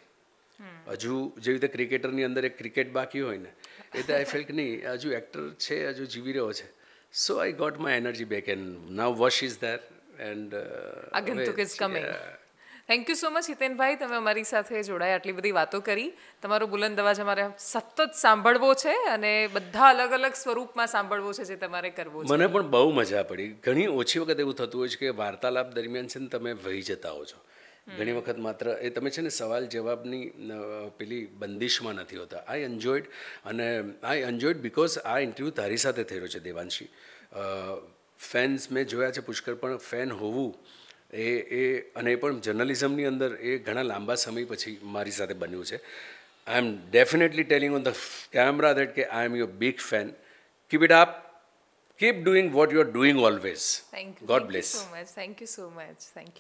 હજુ જેવી રીતે ક્રિકેટરની અંદર એક ક્રિકેટ બાકી હોય ને એ તો આઈ ફીલ કે નહીં હજુ એક્ટર છે હજુ જીવી રહ્યો છે So I got my energy back, and now Vash is there, and uh, Agantuk is coming. Yeah. Thank you so much Hitenbhai તમે અમારી સાથે જોડાયા આટલી બધી વાતો કરી તમારો બુલંદ અવાજ અમારે સતત સાંભળવો છે અને બધા અલગ અલગ સ્વરૂપમાં સાંભળવો છે જે તમારે કરવું મને પણ બહુ મજા પડી ઘણી ઓછી વખત એવું થતું હોય છે કે વાર્તાલાપ દરમિયાન છે ને તમે વહી જતા હો છો ઘણી વખત માત્ર એ તમે છે ને સવાલ જવાબની પેલી બંદિશમાં નથી હોતા આઈ એન્જોયડ અને આઈ એન્જોયડ બિકોઝ આ ઇન્ટરવ્યૂ તારી સાથે થયેલો છે દેવાંશી ફેન્સ મેં જોયા છે પુષ્કર પણ ફેન હોવું એ એ અને એ પણ જર્નલિઝમની અંદર એ ઘણા લાંબા સમય પછી મારી સાથે બન્યું છે I am definitely telling on the camera that કે I am your big fan keep it up keep doing what you're doing always. Thank you. God Thank bless. You so much. Thank you so much. Thank